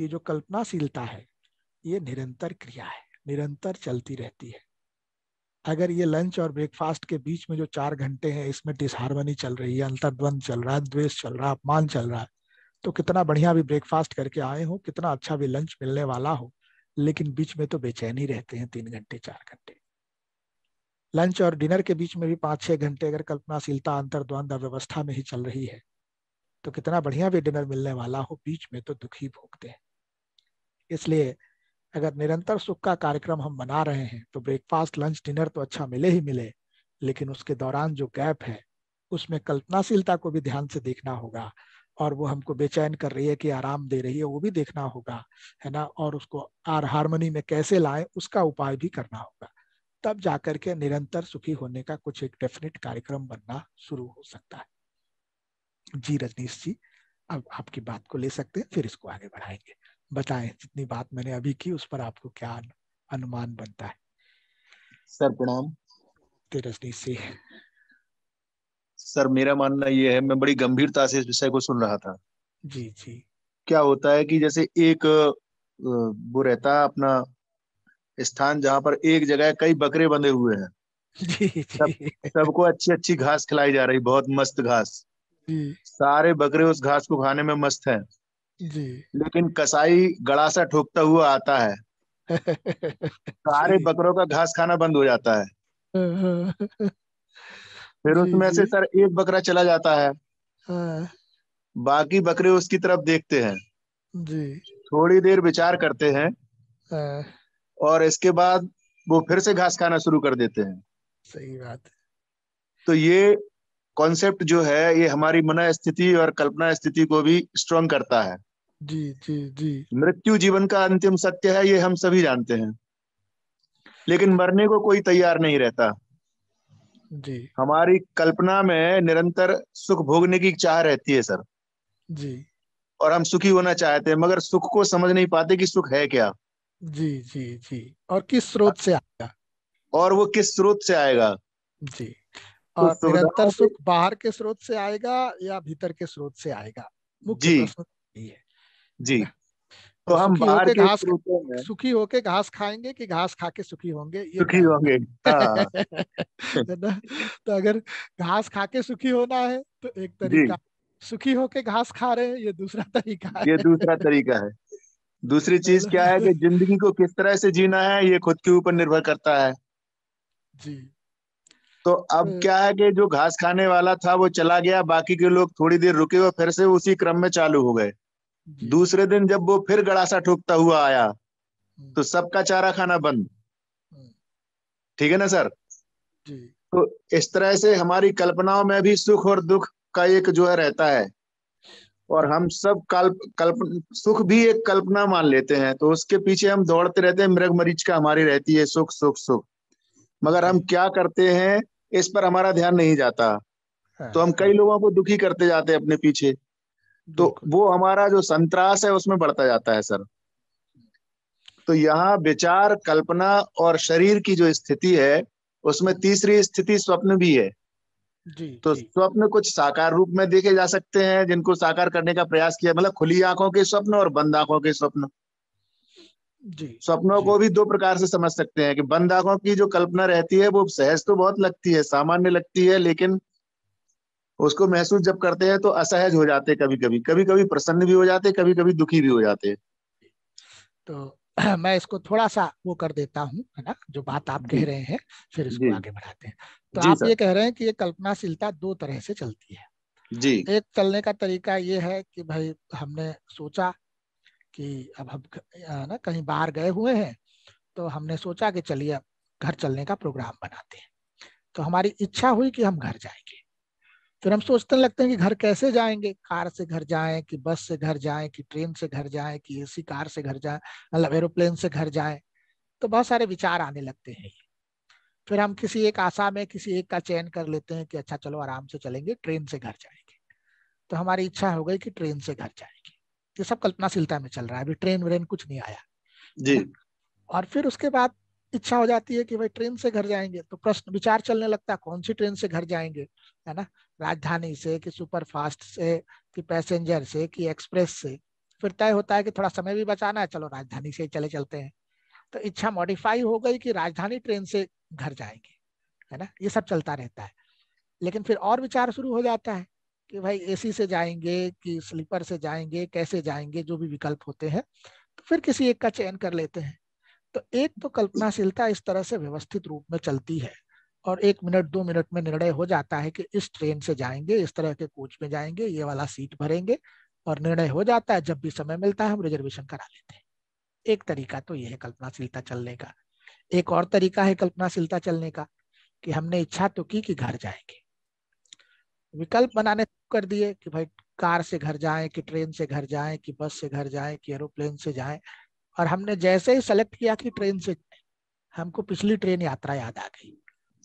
ये जो कल्पनाशीलता है ये निरंतर क्रिया है निरंतर चलती रहती है अगर ये लंच और ब्रेकफास्ट के बीच में जो चार घंटे हैं इसमें डिसहारमनी चल रही है अंतर्द्वंद चल रहा है द्वेष चल रहा है अपमान चल रहा है तो कितना बढ़िया भी ब्रेकफास्ट करके आए हो कितना अच्छा भी लंच मिलने वाला हो लेकिन बीच में तो बेचैन ही रहते हैं तीन घंटे चार घंटे लंच और डिनर के बीच में भी पांच छह घंटे अगर कल्पनाशीलता अंतर द्वंद में ही चल रही है तो कितना बढ़िया भी डिनर मिलने वाला हो बीच में तो दुखी भोगते हैं इसलिए अगर निरंतर सुख का कार्यक्रम हम बना रहे हैं तो ब्रेकफास्ट लंच डिनर तो अच्छा मिले ही मिले लेकिन उसके दौरान जो गैप है उसमें कल्पनाशीलता को भी ध्यान से देखना होगा और वो हमको बेचैन कर रही है कि आराम दे रही है वो भी देखना होगा है ना और उसको आर हारमोनी में कैसे लाएं उसका उपाय भी करना होगा तब जाकर के निरंतर सुखी होने का कुछ एक डेफिनेट कार्यक्रम बनना शुरू हो सकता है जी रजनीश जी अब आपकी बात को ले सकते हैं फिर इसको आगे बढ़ाएंगे बताएं जितनी बात मैंने अभी की उस पर आपको क्या अनुमान बनता है सर प्रणाम रजनीश जी
सर मेरा मानना यह है मैं बड़ी गंभीरता से इस विषय को सुन रहा था जी जी क्या होता है कि जैसे एक वो रहता है अपना स्थान जहाँ पर एक जगह कई बकरे बंधे हुए हैं सब, सबको अच्छी अच्छी घास खिलाई जा रही बहुत मस्त घास सारे बकरे उस घास को खाने में मस्त हैं जी लेकिन कसाई गड़ासा ठोकता हुआ आता है
सारे
बकरों का घास खाना बंद हो जाता है
हाँ, हाँ। फिर उसमें से सर
एक बकरा चला जाता है हाँ। बाकी बकरे उसकी तरफ देखते हैं जी थोड़ी देर विचार करते हैं हाँ। और इसके बाद वो फिर से घास खाना शुरू कर देते हैं सही बात तो ये कॉन्सेप्ट जो है ये हमारी मना स्थिति और कल्पना स्थिति को भी स्ट्रॉन्ग करता है जी जी जी मृत्यु जीवन का अंतिम सत्य है ये हम सभी जानते हैं लेकिन मरने को कोई तैयार नहीं रहता जी हमारी कल्पना में निरंतर सुख भोगने की चाह रहती है सर जी और हम सुखी होना चाहते हैं मगर सुख को समझ नहीं पाते कि सुख है क्या
जी जी जी और किस स्रोत से आएगा
और वो किस स्रोत से आएगा जी
तो और तो निरंतर सुख बाहर के स्रोत से आएगा या भीतर के स्रोत से आएगा
मुख्य जी जी तो हम बाहर के घास
सुखी होके घास खाएंगे कि घास खा के सुखी होंगे सुखी
होंगे हाँ। तो
अगर घास खा के सुखी होना है तो एक तरीका सुखी होके घास खा रहे हैं ये दूसरा तरीका है ये दूसरा
तरीका है दूसरी चीज क्या है कि जिंदगी को किस तरह से जीना है ये खुद के ऊपर निर्भर करता है जी तो अब तो क्या है कि जो घास खाने वाला था वो चला गया बाकी के लोग थोड़ी देर रुके और फिर से उसी क्रम में चालू हो गए दूसरे दिन जब वो फिर गड़ासा ठोकता हुआ आया हम्म। तो सबका चारा खाना बंद हम्म। ठीक है ना सर जी। तो इस तरह से हमारी कल्पनाओं में भी सुख और दुख का एक जो है रहता है और हम सब कल्प कल्प सुख भी एक कल्पना मान लेते हैं तो उसके पीछे हम दौड़ते रहते हैं मृग मरीच का हमारी रहती है सुख सुख सुख मगर हम क्या करते हैं इस पर हमारा ध्यान नहीं जाता हाँ। तो हम कई लोगों को दुखी करते जाते हैं अपने पीछे तो वो हमारा जो संतरास है उसमें बढ़ता जाता है सर तो यहाँ विचार कल्पना और शरीर की जो स्थिति है उसमें तीसरी स्थिति स्वप्न भी है जी, तो जी. स्वप्न कुछ साकार रूप में देखे जा सकते हैं जिनको साकार करने का प्रयास किया मतलब खुली आंखों के स्वप्न और बंद आंखों के स्वप्न जी, स्वप्नों जी. को भी दो प्रकार से समझ सकते हैं कि बंद आंखों की जो कल्पना रहती है वो सहज तो बहुत लगती है सामान्य लगती है लेकिन उसको महसूस जब करते हैं तो असहज हो जाते हैं कभी कभी कभी कभी प्रसन्न भी हो जाते कभी कभी दुखी भी हो जाते हैं
तो मैं इसको थोड़ा सा वो कर देता हूँ है ना जो बात आप कह रहे हैं फिर इसको आगे
बढ़ाते हैं तो आप ये कह
रहे हैं कि ये कल्पनाशीलता दो तरह से चलती है जी एक चलने का तरीका ये है कि भाई हमने सोचा कि अब हम ना कहीं बाहर गए हुए हैं तो हमने सोचा कि चलिए घर चलने का प्रोग्राम बनाते हैं तो हमारी इच्छा हुई कि हम घर जाएंगे फिर हम सोचते लगते हैं कि घर कैसे जाएंगे कार से घर जाए कि बस से घर जाए कि ट्रेन से घर जाए कि एसी कार से घर जाए मतलब एरोप्लेन से घर जाए तो बहुत सारे विचार आने लगते हैं हम्म। फिर हम किसी एक आशा में किसी एक का चयन कर लेते हैं कि अच्छा चलो आराम से चलेंगे ट्रेन से घर जाएंगे तो हमारी इच्छा हो गई कि ट्रेन से घर जाएंगे ये सब कल्पनाशीलता में चल रहा है अभी ट्रेन व्रेन कुछ नहीं आया जी और फिर उसके बाद इच्छा हो जाती है कि भाई ट्रेन से घर जाएंगे तो प्रश्न विचार चलने लगता है कौन सी ट्रेन से घर जाएंगे है ना राजधानी से कि सुपरफास्ट से कि पैसेंजर से कि एक्सप्रेस से फिर तय होता है कि थोड़ा समय भी बचाना है चलो राजधानी से चले चलते हैं तो इच्छा मॉडिफाई हो गई कि राजधानी ट्रेन से घर जाएंगे है ना ये सब चलता रहता है लेकिन फिर और विचार शुरू हो जाता है कि भाई एसी से जाएंगे कि स्लीपर से जाएंगे कैसे जाएंगे जो भी विकल्प होते हैं तो फिर किसी एक का चयन कर लेते हैं तो एक तो कल्पनाशीलता इस तरह से व्यवस्थित रूप में चलती है और एक मिनट दो मिनट में निर्णय हो जाता है कि इस ट्रेन से जाएंगे इस तरह के कोच में जाएंगे ये वाला सीट भरेंगे और निर्णय हो जाता है जब भी समय मिलता है हम रिजर्वेशन करा लेते हैं एक तरीका तो यह है कल्पनाशीलता चलने का एक और तरीका है कल्पनाशीलता चलने का कि हमने इच्छा तो की कि घर जाएंगे विकल्प बनाने कर दिए कि भाई कार से घर जाएं कि ट्रेन से घर जाएं कि बस से घर जाएं कि एरोप्लेन से जाएं और हमने जैसे ही सेलेक्ट किया कि ट्रेन से हमको पिछली ट्रेन यात्रा याद आ गई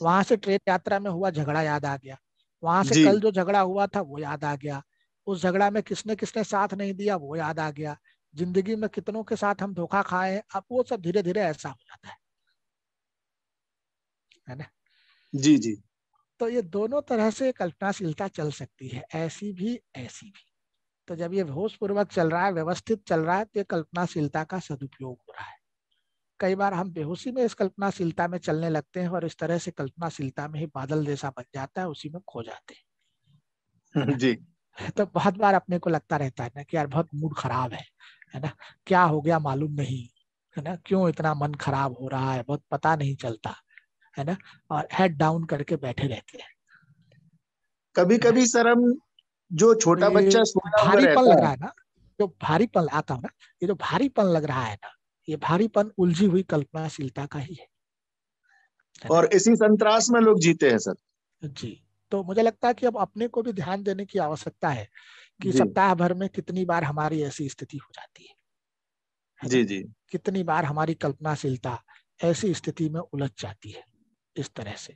वहां से ट्रेन यात्रा में हुआ झगड़ा याद आ गया वहां से कल जो झगड़ा हुआ था वो याद आ गया उस झगड़ा में किसने किसने साथ नहीं दिया वो याद आ गया जिंदगी में कितनों के साथ हम धोखा खाए अब वो सब धीरे धीरे ऐसा हो जाता है है ना जी जी तो ये दोनों तरह से कल्पनाशीलता चल सकती है ऐसी भी ऐसी भी तो जब ये होश पूर्वक चल रहा है व्यवस्थित चल रहा है तो ये कल्पनाशीलता का सदुपयोग हो रहा है कई बार हम बेहोशी में इस कल्पनाशीलता में चलने लगते हैं और इस तरह से कल्पनाशीलता में ही बादल जैसा बन जाता है उसी में खो जाते हैं जी तो बहुत बार अपने को लगता रहता है ना कि यार बहुत मूड खराब है है ना क्या हो गया मालूम नहीं है ना क्यों इतना मन खराब हो रहा है बहुत पता नहीं चलता है ना और हेड डाउन करके बैठे रहते हैं कभी कभी सर हम जो छोटा बच्चा भारीपन लग रहा है ना जो भारीपन आता हूँ ना ये जो भारीपन लग रहा है ना ये भारीपन उलझी हुई कल्पनाशीलता का ही है
और इसी संतरास में लोग जीते हैं सर
जी तो मुझे लगता है कि अब अपने को भी ध्यान देने की आवश्यकता है कि सप्ताह भर में कितनी बार हमारी ऐसी स्थिति हो जाती है, है जी जी कितनी बार हमारी कल्पनाशीलता ऐसी स्थिति में उलझ जाती है इस तरह से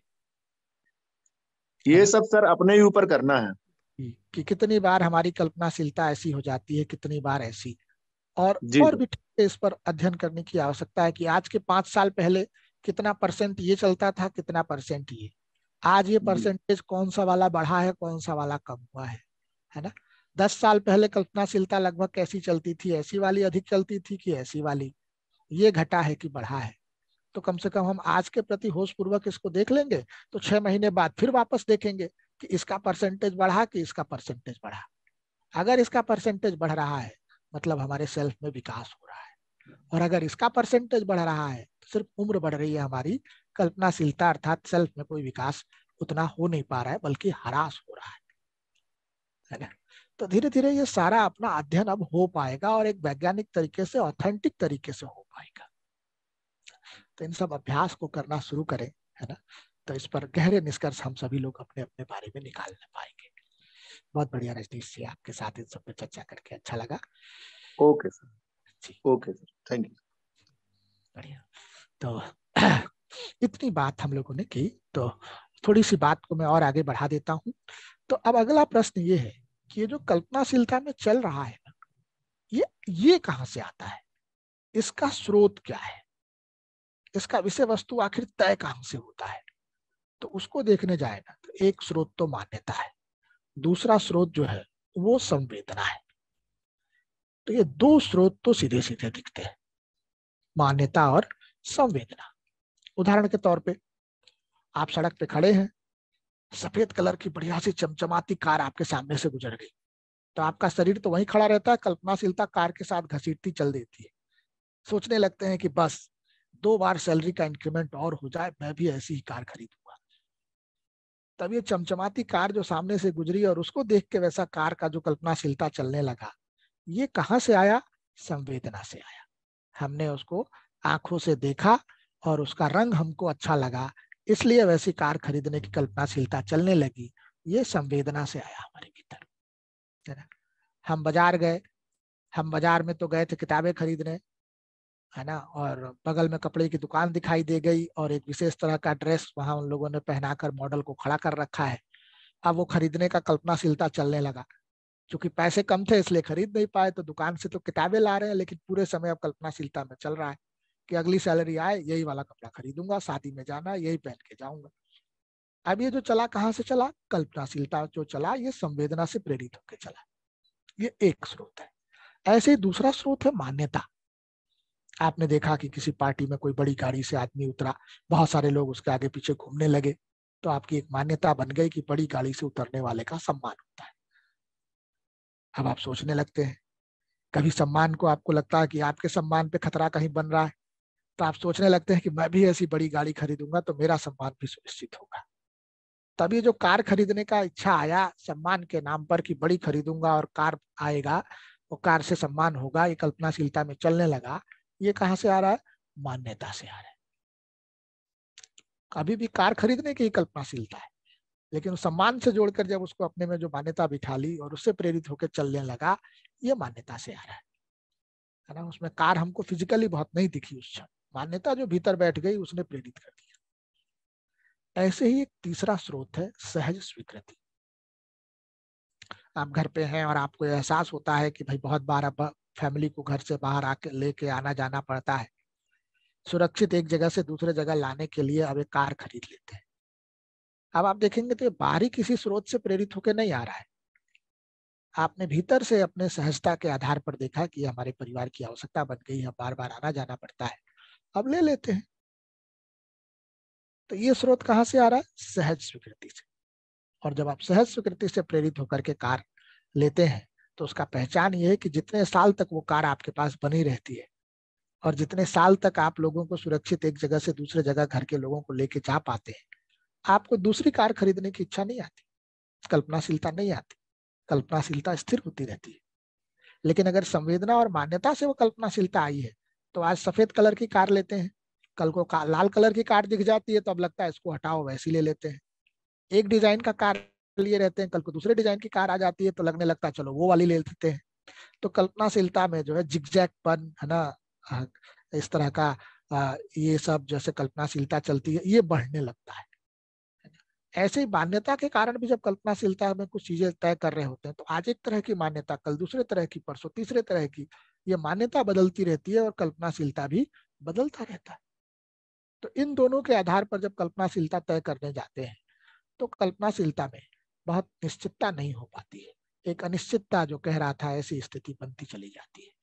ये सब सर अपने ही ऊपर
करना है कि कितनी बार हमारी कल्पनाशीलता ऐसी हो जाती है कितनी बार ऐसी और और भी इस पर अध्ययन करने की आवश्यकता है कि आज के पांच साल पहले कितना परसेंट ये चलता था कितना परसेंट ये आज ये परसेंटेज कौन सा वाला बढ़ा है कौन सा वाला कम हुआ है है ना दस साल पहले कल्पनाशीलता लगभग कैसी चलती थी ऐसी वाली अधिक चलती थी कि ऐसी वाली ये घटा है कि बढ़ा है तो कम से कम हम आज के प्रति होश पूर्वक इसको देख लेंगे तो छह महीने बाद फिर वापस देखेंगे कि इसका परसेंटेज बढ़ा कि इसका परसेंटेज बढ़ा अगर इसका परसेंटेज बढ़ रहा है मतलब हमारे सेल्फ में विकास हो रहा है और अगर इसका परसेंटेज बढ़ रहा है तो सिर्फ उम्र बढ़ रही है हमारी कल्पनाशीलता अर्थात सेल्फ में कोई विकास उतना हो नहीं पा रहा है बल्कि हरास हो रहा है तो धीरे धीरे ये सारा अपना अध्ययन अब हो पाएगा और एक वैज्ञानिक तरीके से ऑथेंटिक तरीके से हो पाएगा तो इन सब अभ्यास को करना शुरू करें है ना तो इस पर गहरे निष्कर्ष हम सभी लोग अपने अपने बारे में निकाल पाएंगे बहुत बढ़िया रजनीश जी आपके साथ इन सब पे चर्चा करके अच्छा लगा okay sir
okay sir thank you
बढ़िया तो इतनी बात हम लोगों ने की तो थोड़ी सी बात को मैं और आगे बढ़ा देता हूँ तो अब अगला प्रश्न ये है कि ये जो कल्पनाशीलता में चल रहा है ना ये ये कहाँ से आता है इसका स्रोत क्या है इसका विषय वस्तु आखिर तय कहाँ से होता है तो उसको देखने जाएगा तो एक स्रोत तो मान्यता है दूसरा स्रोत जो है वो संवेदना है तो ये दो स्रोत तो सीधे सीधे दिखते हैं मान्यता और संवेदना उदाहरण के तौर पे आप सड़क पे खड़े हैं सफेद कलर की बढ़िया सी चमचमाती कार आपके सामने से गुजर गई तो आपका शरीर तो वहीं खड़ा रहता है कल्पनाशीलता कार के साथ घसीटती चल देती है सोचने लगते हैं कि बस दो बार सैलरी का इंक्रीमेंट और हो जाए मैं भी ऐसी ही कार खरीदू तब ये चमचमाती कार जो सामने से गुजरी और उसको देख के वैसा कार का जो कल्पनाशीलता चलने लगा ये कहाँ से आया संवेदना से आया हमने उसको आंखों से देखा और उसका रंग हमको अच्छा लगा इसलिए वैसी कार खरीदने की कल्पनाशीलता चलने लगी ये संवेदना से आया हमारे भीतर है ना हम बाजार गए हम बाजार में तो गए थे किताबें खरीदने है ना और बगल में कपड़े की दुकान दिखाई दे गई और एक विशेष तरह का ड्रेस वहां उन लोगों ने पहनाकर मॉडल को खड़ा कर रखा है अब वो खरीदने का कल्पनाशीलता चलने लगा क्योंकि पैसे कम थे इसलिए खरीद नहीं पाए तो दुकान से तो किताबें ला रहे हैं लेकिन पूरे समय अब कल्पनाशीलता में चल रहा है कि अगली सैलरी आए यही वाला कपड़ा खरीदूंगा शादी में जाना यही पहन के जाऊंगा अब ये जो चला कहाँ से चला कल्पनाशीलता जो चला ये संवेदना से प्रेरित होकर चला ये एक स्रोत है ऐसे दूसरा स्रोत है मान्यता आपने देखा कि किसी पार्टी में कोई बड़ी गाड़ी से आदमी उतरा बहुत सारे लोग उसके आगे पीछे घूमने लगे तो आपकी एक मान्यता बन गई कि बड़ी गाड़ी से उतरने वाले का सम्मान होता है अब आप सोचने लगते हैं कभी सम्मान को आपको लगता है कि आपके सम्मान पे खतरा कहीं बन रहा है तो आप सोचने लगते हैं कि मैं भी ऐसी बड़ी गाड़ी खरीदूंगा तो मेरा सम्मान भी सुनिश्चित होगा तभी जो कार खरीदने का इच्छा आया सम्मान के नाम पर कि बड़ी खरीदूंगा और कार आएगा वो कार से सम्मान होगा ये कल्पनाशीलता में चलने लगा ये कहा से आ रहा है मान्यता से आ रहा है कभी भी कार खरीदने की कल्पनाशीलता है लेकिन सम्मान से जोड़कर जब उसको अपने में जो मान्यता बिठा ली और उससे प्रेरित होकर चलने लगा ये मान्यता से आ रहा है है ना उसमें कार हमको फिजिकली बहुत नहीं दिखी उस क्षण मान्यता जो भीतर बैठ गई उसने प्रेरित कर दिया ऐसे ही एक तीसरा स्रोत है सहज स्वीकृति आप घर पे हैं और आपको एहसास होता है कि भाई बहुत बार अब फैमिली को घर से बाहर आके लेके आना जाना पड़ता है सुरक्षित एक जगह से दूसरे जगह लाने के लिए अब एक कार खरीद लेते हैं अब आप देखेंगे तो ये बाहरी किसी स्रोत से प्रेरित होकर नहीं आ रहा है आपने भीतर से अपने सहजता के आधार पर देखा कि हमारे परिवार की आवश्यकता बन गई है बार बार आना जाना पड़ता है अब ले लेते हैं तो ये स्रोत कहाँ से आ रहा है सहज स्वीकृति से और जब आप सहज स्वीकृति से प्रेरित होकर के कार लेते हैं तो उसका पहचान ये है कि जितने साल तक वो कार आपके पास बनी रहती है और जितने साल तक आप लोगों को सुरक्षित एक जगह से दूसरे जगह घर के लोगों को लेके जा पाते हैं आपको दूसरी कार खरीदने की इच्छा नहीं आती कल्पनाशीलता नहीं आती कल्पनाशीलता स्थिर होती रहती है लेकिन अगर संवेदना और मान्यता से वो कल्पनाशीलता आई है तो आज सफेद कलर की कार लेते हैं कल को लाल कलर की कार दिख जाती है तो अब लगता है इसको हटाओ वैसी ले लेते हैं एक डिजाइन का कार लिए रहते हैं कल को दूसरे डिजाइन की कार आ जाती है तो लगने लगता है चलो वो वाली ले लेते हैं तो कल्पनाशीलता में जो है जिगजैकपन है ना इस तरह का ये सब जैसे कल्पनाशीलता चलती है ये बढ़ने लगता है ऐसे ही मान्यता के कारण भी जब कल्पनाशीलता में कुछ चीजें तय कर रहे होते हैं तो आज एक तरह की मान्यता कल दूसरे तरह की परसों तीसरे तरह की ये मान्यता बदलती रहती है और कल्पनाशीलता भी बदलता रहता है तो इन दोनों के आधार पर जब कल्पनाशीलता तय करने जाते हैं तो कल्पनाशीलता में बहुत निश्चितता नहीं हो पाती है एक अनिश्चितता जो कह रहा था ऐसी स्थिति बनती चली जाती है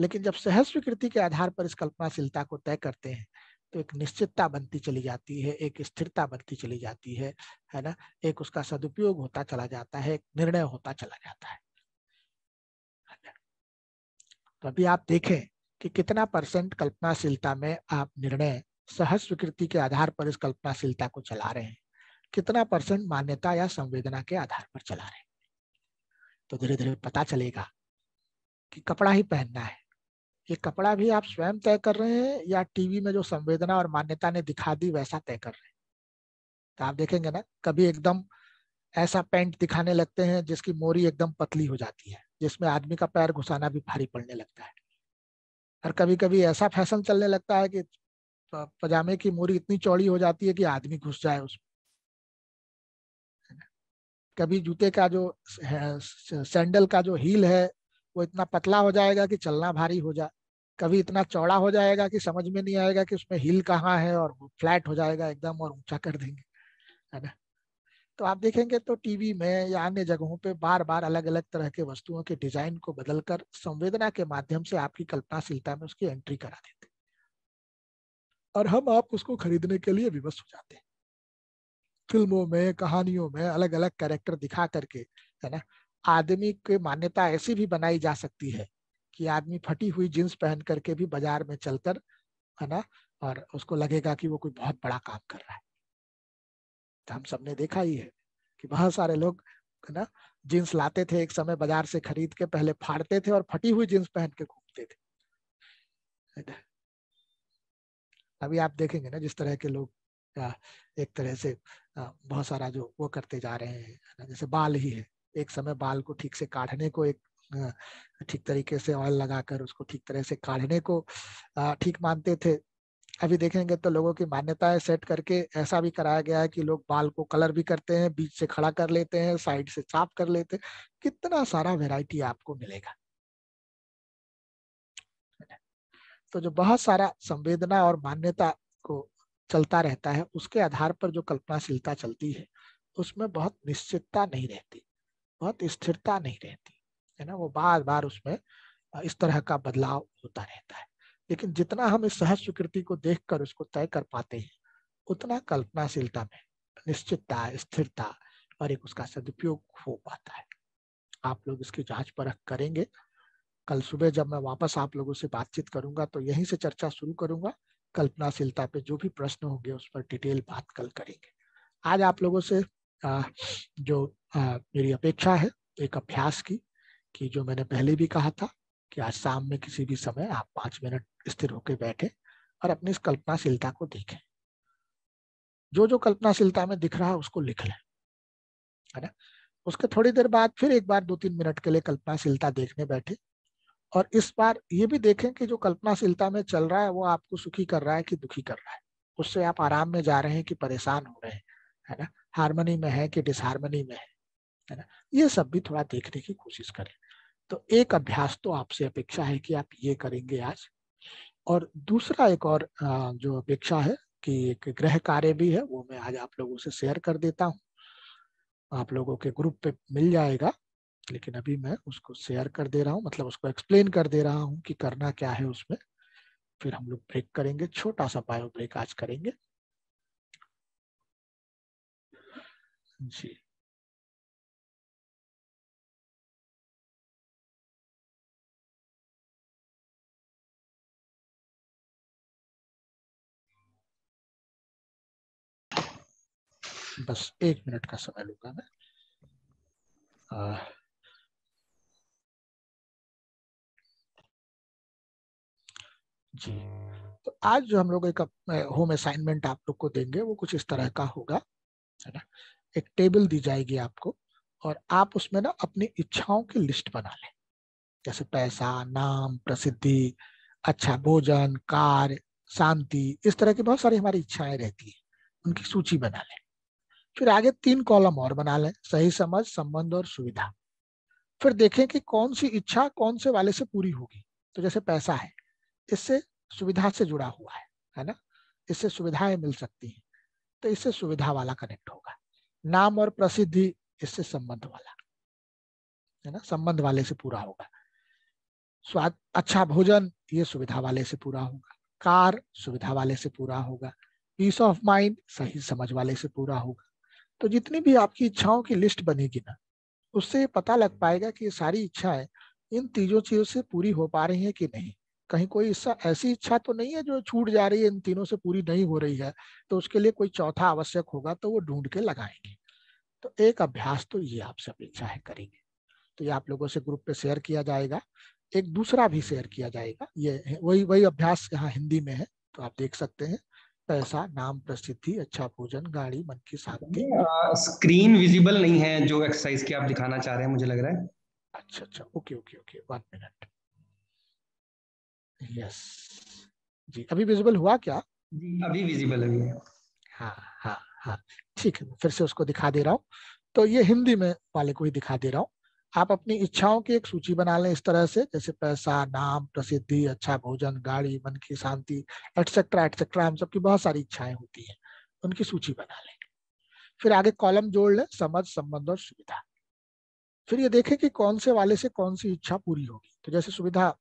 लेकिन जब सहज स्वीकृति के आधार पर इस कल्पनाशीलता को तय करते हैं तो एक निश्चितता बनती चली जाती है एक स्थिरता बनती चली जाती है है ना एक उसका सदुपयोग होता चला जाता है एक निर्णय होता चला जाता है तो अभी आप देखें कि कितना परसेंट कल्पनाशीलता में आप निर्णय सहज स्वीकृति के आधार पर इस कल्पनाशीलता को चला रहे हैं कितना परसेंट मान्यता या संवेदना के आधार पर चला रहे तो धीरे धीरे पता चलेगा कि कपड़ा ही पहनना है ये कपड़ा भी आप स्वयं तय कर रहे हैं या टीवी में जो संवेदना और मान्यता ने दिखा दी वैसा तय कर रहे हैं तो आप देखेंगे ना कभी एकदम ऐसा पैंट दिखाने लगते हैं जिसकी मोरी एकदम पतली हो जाती है जिसमें आदमी का पैर घुसाना भी भारी पड़ने लगता है और कभी कभी ऐसा फैशन चलने लगता है कि पजामे की मोरी इतनी चौड़ी हो जाती है कि आदमी घुस जाए उसमें कभी जूते का जो सैंडल का जो हील है वो इतना पतला हो जाएगा कि चलना भारी हो जाए कभी इतना चौड़ा हो जाएगा कि समझ में नहीं आएगा कि उसमें हील कहाँ है और वो फ्लैट हो जाएगा एकदम और ऊंचा कर देंगे है ना तो आप देखेंगे तो टीवी में या अन्य जगहों पे बार बार अलग अलग तरह के वस्तुओं के डिजाइन को बदलकर संवेदना के माध्यम से आपकी कल्पनाशीलता में उसकी एंट्री करा देते और हम आप उसको खरीदने के लिए विवश हो जाते हैं फिल्मों में कहानियों में अलग अलग कैरेक्टर दिखा करके है ना आदमी के मान्यता ऐसी भी बनाई जा सकती है कि आदमी फटी हुई जींस पहन करके भी बाजार में चलकर है ना और उसको लगेगा कि वो कोई बहुत बड़ा काम कर रहा है तो हम सबने देखा ही है कि बहुत सारे लोग है ना जींस लाते थे एक समय बाजार से खरीद के पहले फाड़ते थे और फटी हुई जींस पहन के घूमते थे अभी आप देखेंगे ना जिस तरह के लोग एक तरह से बहुत सारा जो वो करते जा रहे हैं जैसे बाल ही है एक समय बाल को ठीक से काटने को एक ठीक तरीके से ऑयल लगाकर उसको ठीक तरह से काढ़ने को ठीक मानते थे अभी देखेंगे तो लोगों की मान्यताएं सेट करके ऐसा भी कराया गया है कि लोग बाल को कलर भी करते हैं बीच से खड़ा कर लेते हैं साइड से चाप कर लेते हैं कितना सारा वेराइटी आपको मिलेगा तो जो बहुत सारा संवेदना और मान्यता को चलता रहता है उसके आधार पर जो कल्पनाशीलता चलती है उसमें बहुत निश्चितता नहीं रहती बहुत स्थिरता नहीं रहती है ना वो बार बार उसमें इस तरह का बदलाव होता रहता है लेकिन जितना हम इस सहज स्वीकृति को देख कर उसको तय कर पाते हैं उतना कल्पनाशीलता में निश्चितता स्थिरता और एक उसका सदुपयोग हो पाता है आप लोग इसकी जांच परख करेंगे कल सुबह जब मैं वापस आप लोगों से बातचीत करूंगा तो यहीं से चर्चा शुरू करूंगा कल्पनाशीलता पे जो भी प्रश्न होंगे उस पर डिटेल बात कल करेंगे आज आप लोगों से आ, जो आ, मेरी अपेक्षा है एक अभ्यास की कि जो मैंने पहले भी कहा था कि आज शाम में किसी भी समय आप पांच मिनट स्थिर होकर बैठे और अपनी इस कल्पनाशीलता को देखें जो जो कल्पनाशीलता में दिख रहा है उसको लिख लें है ना उसके थोड़ी देर बाद फिर एक बार दो तीन मिनट के लिए कल्पनाशीलता देखने बैठे और इस बार ये भी देखें कि जो कल्पनाशीलता में चल रहा है वो आपको सुखी कर रहा है कि दुखी कर रहा है उससे आप आराम में जा रहे हैं कि परेशान हो रहे हैं है ना हारमोनी में है कि डिसहारमोनी में है है ना ये सब भी थोड़ा देखने की कोशिश करें तो एक अभ्यास तो आपसे अपेक्षा है कि आप ये करेंगे आज और दूसरा एक और जो अपेक्षा है कि एक ग्रह कार्य भी है वो मैं आज आप लोगों से शेयर कर देता हूँ आप लोगों के ग्रुप पे मिल जाएगा लेकिन अभी मैं उसको शेयर कर दे रहा हूँ मतलब उसको एक्सप्लेन कर दे रहा हूँ कि करना क्या है उसमें फिर हम लोग ब्रेक करेंगे छोटा सा बायो ब्रेक आज करेंगे
जी बस एक मिनट का समय लूंगा मैं आ,
जी तो आज जो हम लोग एक होम असाइनमेंट आप लोग को देंगे वो कुछ इस तरह का होगा है ना एक टेबल दी जाएगी आपको और आप उसमें ना अपनी इच्छाओं की लिस्ट बना लें जैसे पैसा नाम प्रसिद्धि अच्छा भोजन कार शांति इस तरह की बहुत सारी हमारी इच्छाएं रहती है उनकी सूची बना लें फिर आगे तीन कॉलम और बना लें सही समझ संबंध और सुविधा फिर देखें कि कौन सी इच्छा कौन से वाले से पूरी होगी तो जैसे पैसा है इससे सुविधा से जुड़ा हुआ है है ना इससे सुविधाएं मिल सकती हैं तो इससे सुविधा वाला कनेक्ट होगा नाम और प्रसिद्धि इससे संबंध वाला है ना संबंध वाले से पूरा होगा स्वाद अच्छा भोजन ये सुविधा वाले से पूरा होगा कार सुविधा वाले से पूरा होगा पीस ऑफ माइंड सही समझ वाले से पूरा होगा तो जितनी भी आपकी इच्छाओं की लिस्ट बनेगी ना उससे पता लग पाएगा कि ये सारी इच्छाएं इन तीजों चीजों से पूरी हो पा रही है कि नहीं कहीं कोई इस ऐसी इच्छा तो नहीं है जो छूट जा रही है इन तीनों से पूरी नहीं हो रही है तो उसके लिए कोई चौथा आवश्यक होगा तो वो ढूंढ के लगाएंगे तो एक अभ्यास तो ये आपसे अपेक्षा है करेंगे तो ये आप लोगों से ग्रुप पे शेयर किया जाएगा एक दूसरा भी शेयर किया जाएगा ये वही वही अभ्यास यहाँ हिंदी में है तो आप देख सकते हैं पैसा नाम प्रसिद्धि अच्छा भोजन गाड़ी मन की शांति स्क्रीन विजिबल नहीं है जो एक्सरसाइज
की आप दिखाना चाह रहे हैं मुझे लग रहा है अच्छा अच्छा okay okay okay one minute
yes जी अभी विजिबल हुआ क्या अभी विजिबल है हाँ हाँ हाँ ठीक है फिर से उसको दिखा दे रहा हूँ तो ये हिंदी में वाले को ही दिखा दे रहा हूँ आप अपनी इच्छाओं की एक सूची बना लें इस तरह से जैसे पैसा नाम प्रसिद्धि अच्छा भोजन गाड़ी मन की शांति एटसेट्रा एटसेट्रा हम सबकी बहुत सारी इच्छाएं होती हैं उनकी सूची बना लें फिर आगे कॉलम जोड़ लें समझ संबंध और सुविधा फिर ये देखें कि कौन से वाले से कौन सी इच्छा पूरी होगी तो जैसे सुविधा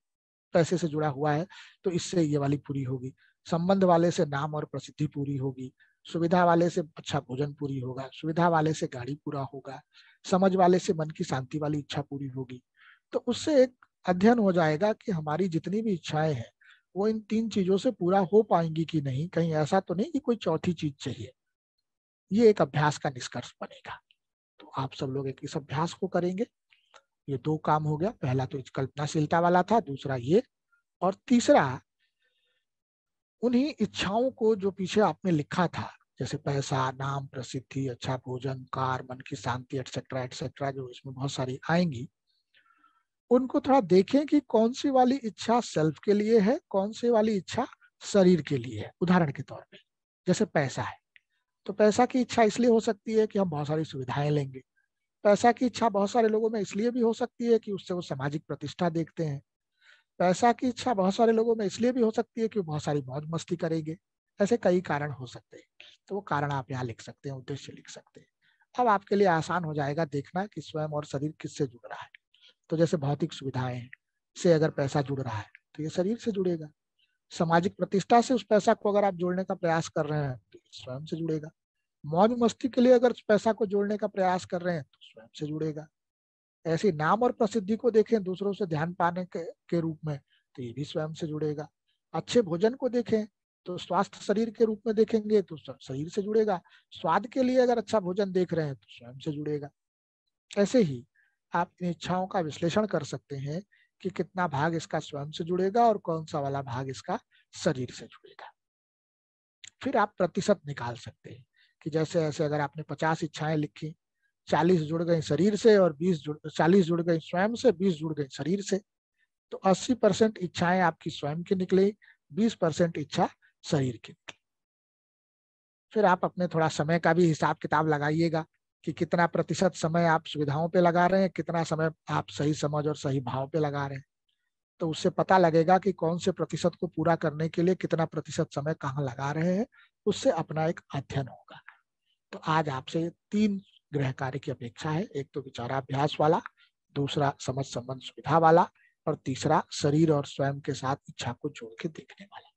पैसे तो से जुड़ा हुआ है तो इससे ये वाली पूरी होगी संबंध वाले से नाम और प्रसिद्धि पूरी होगी सुविधा वाले से अच्छा भोजन पूरी होगा सुविधा वाले से गाड़ी पूरा होगा समझ वाले से मन की शांति वाली इच्छा पूरी होगी तो उससे एक अध्ययन हो जाएगा कि हमारी जितनी भी इच्छाएं हैं वो इन तीन चीजों से पूरा हो पाएंगी कि नहीं कहीं ऐसा तो नहीं कि कोई चौथी चीज चाहिए ये एक अभ्यास का निष्कर्ष बनेगा तो आप सब लोग एक इस अभ्यास को करेंगे ये दो काम हो गया पहला तो कल्पनाशीलता वाला था दूसरा ये और तीसरा उन्हीं इच्छाओं को जो पीछे आपने लिखा था जैसे पैसा नाम प्रसिद्धि अच्छा भोजन कार मन की शांति एटसेट्रा एटसेट्रा जो इसमें बहुत सारी आएंगी उनको थोड़ा देखें कि कौन सी वाली इच्छा सेल्फ के लिए है कौन सी वाली इच्छा शरीर के लिए है उदाहरण के तौर पर जैसे पैसा है तो पैसा की इच्छा इसलिए हो सकती है कि हम बहुत सारी सुविधाएं लेंगे पैसा की इच्छा बहुत सारे लोगों में इसलिए भी हो सकती है कि उससे वो सामाजिक प्रतिष्ठा देखते हैं पैसा की इच्छा बहुत सारे लोगों में इसलिए भी हो सकती है कि वो बहुत सारी मौज मस्ती करेंगे ऐसे कई कारण हो सकते हैं तो वो कारण आप यहाँ लिख सकते हैं उद्देश्य लिख सकते हैं अब आपके लिए आसान हो जाएगा देखना कि स्वयं और शरीर किससे जुड़ रहा है तो जैसे भौतिक सुविधाएं से अगर पैसा जुड़ रहा है तो ये शरीर से जुड़ेगा सामाजिक प्रतिष्ठा से उस पैसा को अगर आप जोड़ने का प्रयास कर रहे हैं तो स्वयं से जुड़ेगा मौज मस्ती के लिए अगर पैसा को जोड़ने का प्रयास कर रहे हैं तो स्वयं से जुड़ेगा ऐसे नाम और प्रसिद्धि को देखें दूसरों से ध्यान पाने के, के रूप में तो ये भी स्वयं से जुड़ेगा अच्छे भोजन को देखें तो स्वास्थ्य शरीर के रूप में देखेंगे तो शरीर से जुड़ेगा स्वाद के लिए अगर अच्छा भोजन देख रहे हैं तो स्वयं से जुड़ेगा ऐसे ही आप इन इच्छाओं का विश्लेषण कर सकते हैं कि कितना भाग इसका स्वयं से जुड़ेगा और कौन सा वाला भाग इसका शरीर से जुड़ेगा फिर आप प्रतिशत निकाल सकते हैं कि जैसे ऐसे अगर आपने पचास इच्छाएं लिखी चालीस जुड़ गई शरीर से और बीस जुड़ चालीस जुड़ गई स्वयं से बीस जुड़ गई शरीर से तो अस्सी परसेंट इच्छाएं आपकी स्वयं की निकली बीस परसेंट इच्छा शरीर की निकली फिर आप अपने थोड़ा समय का भी हिसाब किताब लगाइएगा कि कितना प्रतिशत समय आप सुविधाओं पे लगा रहे हैं कितना समय आप सही समझ और सही भाव पे लगा रहे हैं तो उससे पता लगेगा कि कौन से प्रतिशत को पूरा करने के लिए कितना प्रतिशत समय कहाँ लगा रहे हैं उससे अपना एक अध्ययन होगा तो आज आपसे तीन ग्रह कार्य की अपेक्षा है एक तो विचाराभ्यास वाला दूसरा समझ संबंध सुविधा वाला और तीसरा शरीर और स्वयं के साथ इच्छा को जोड़ के देखने वाला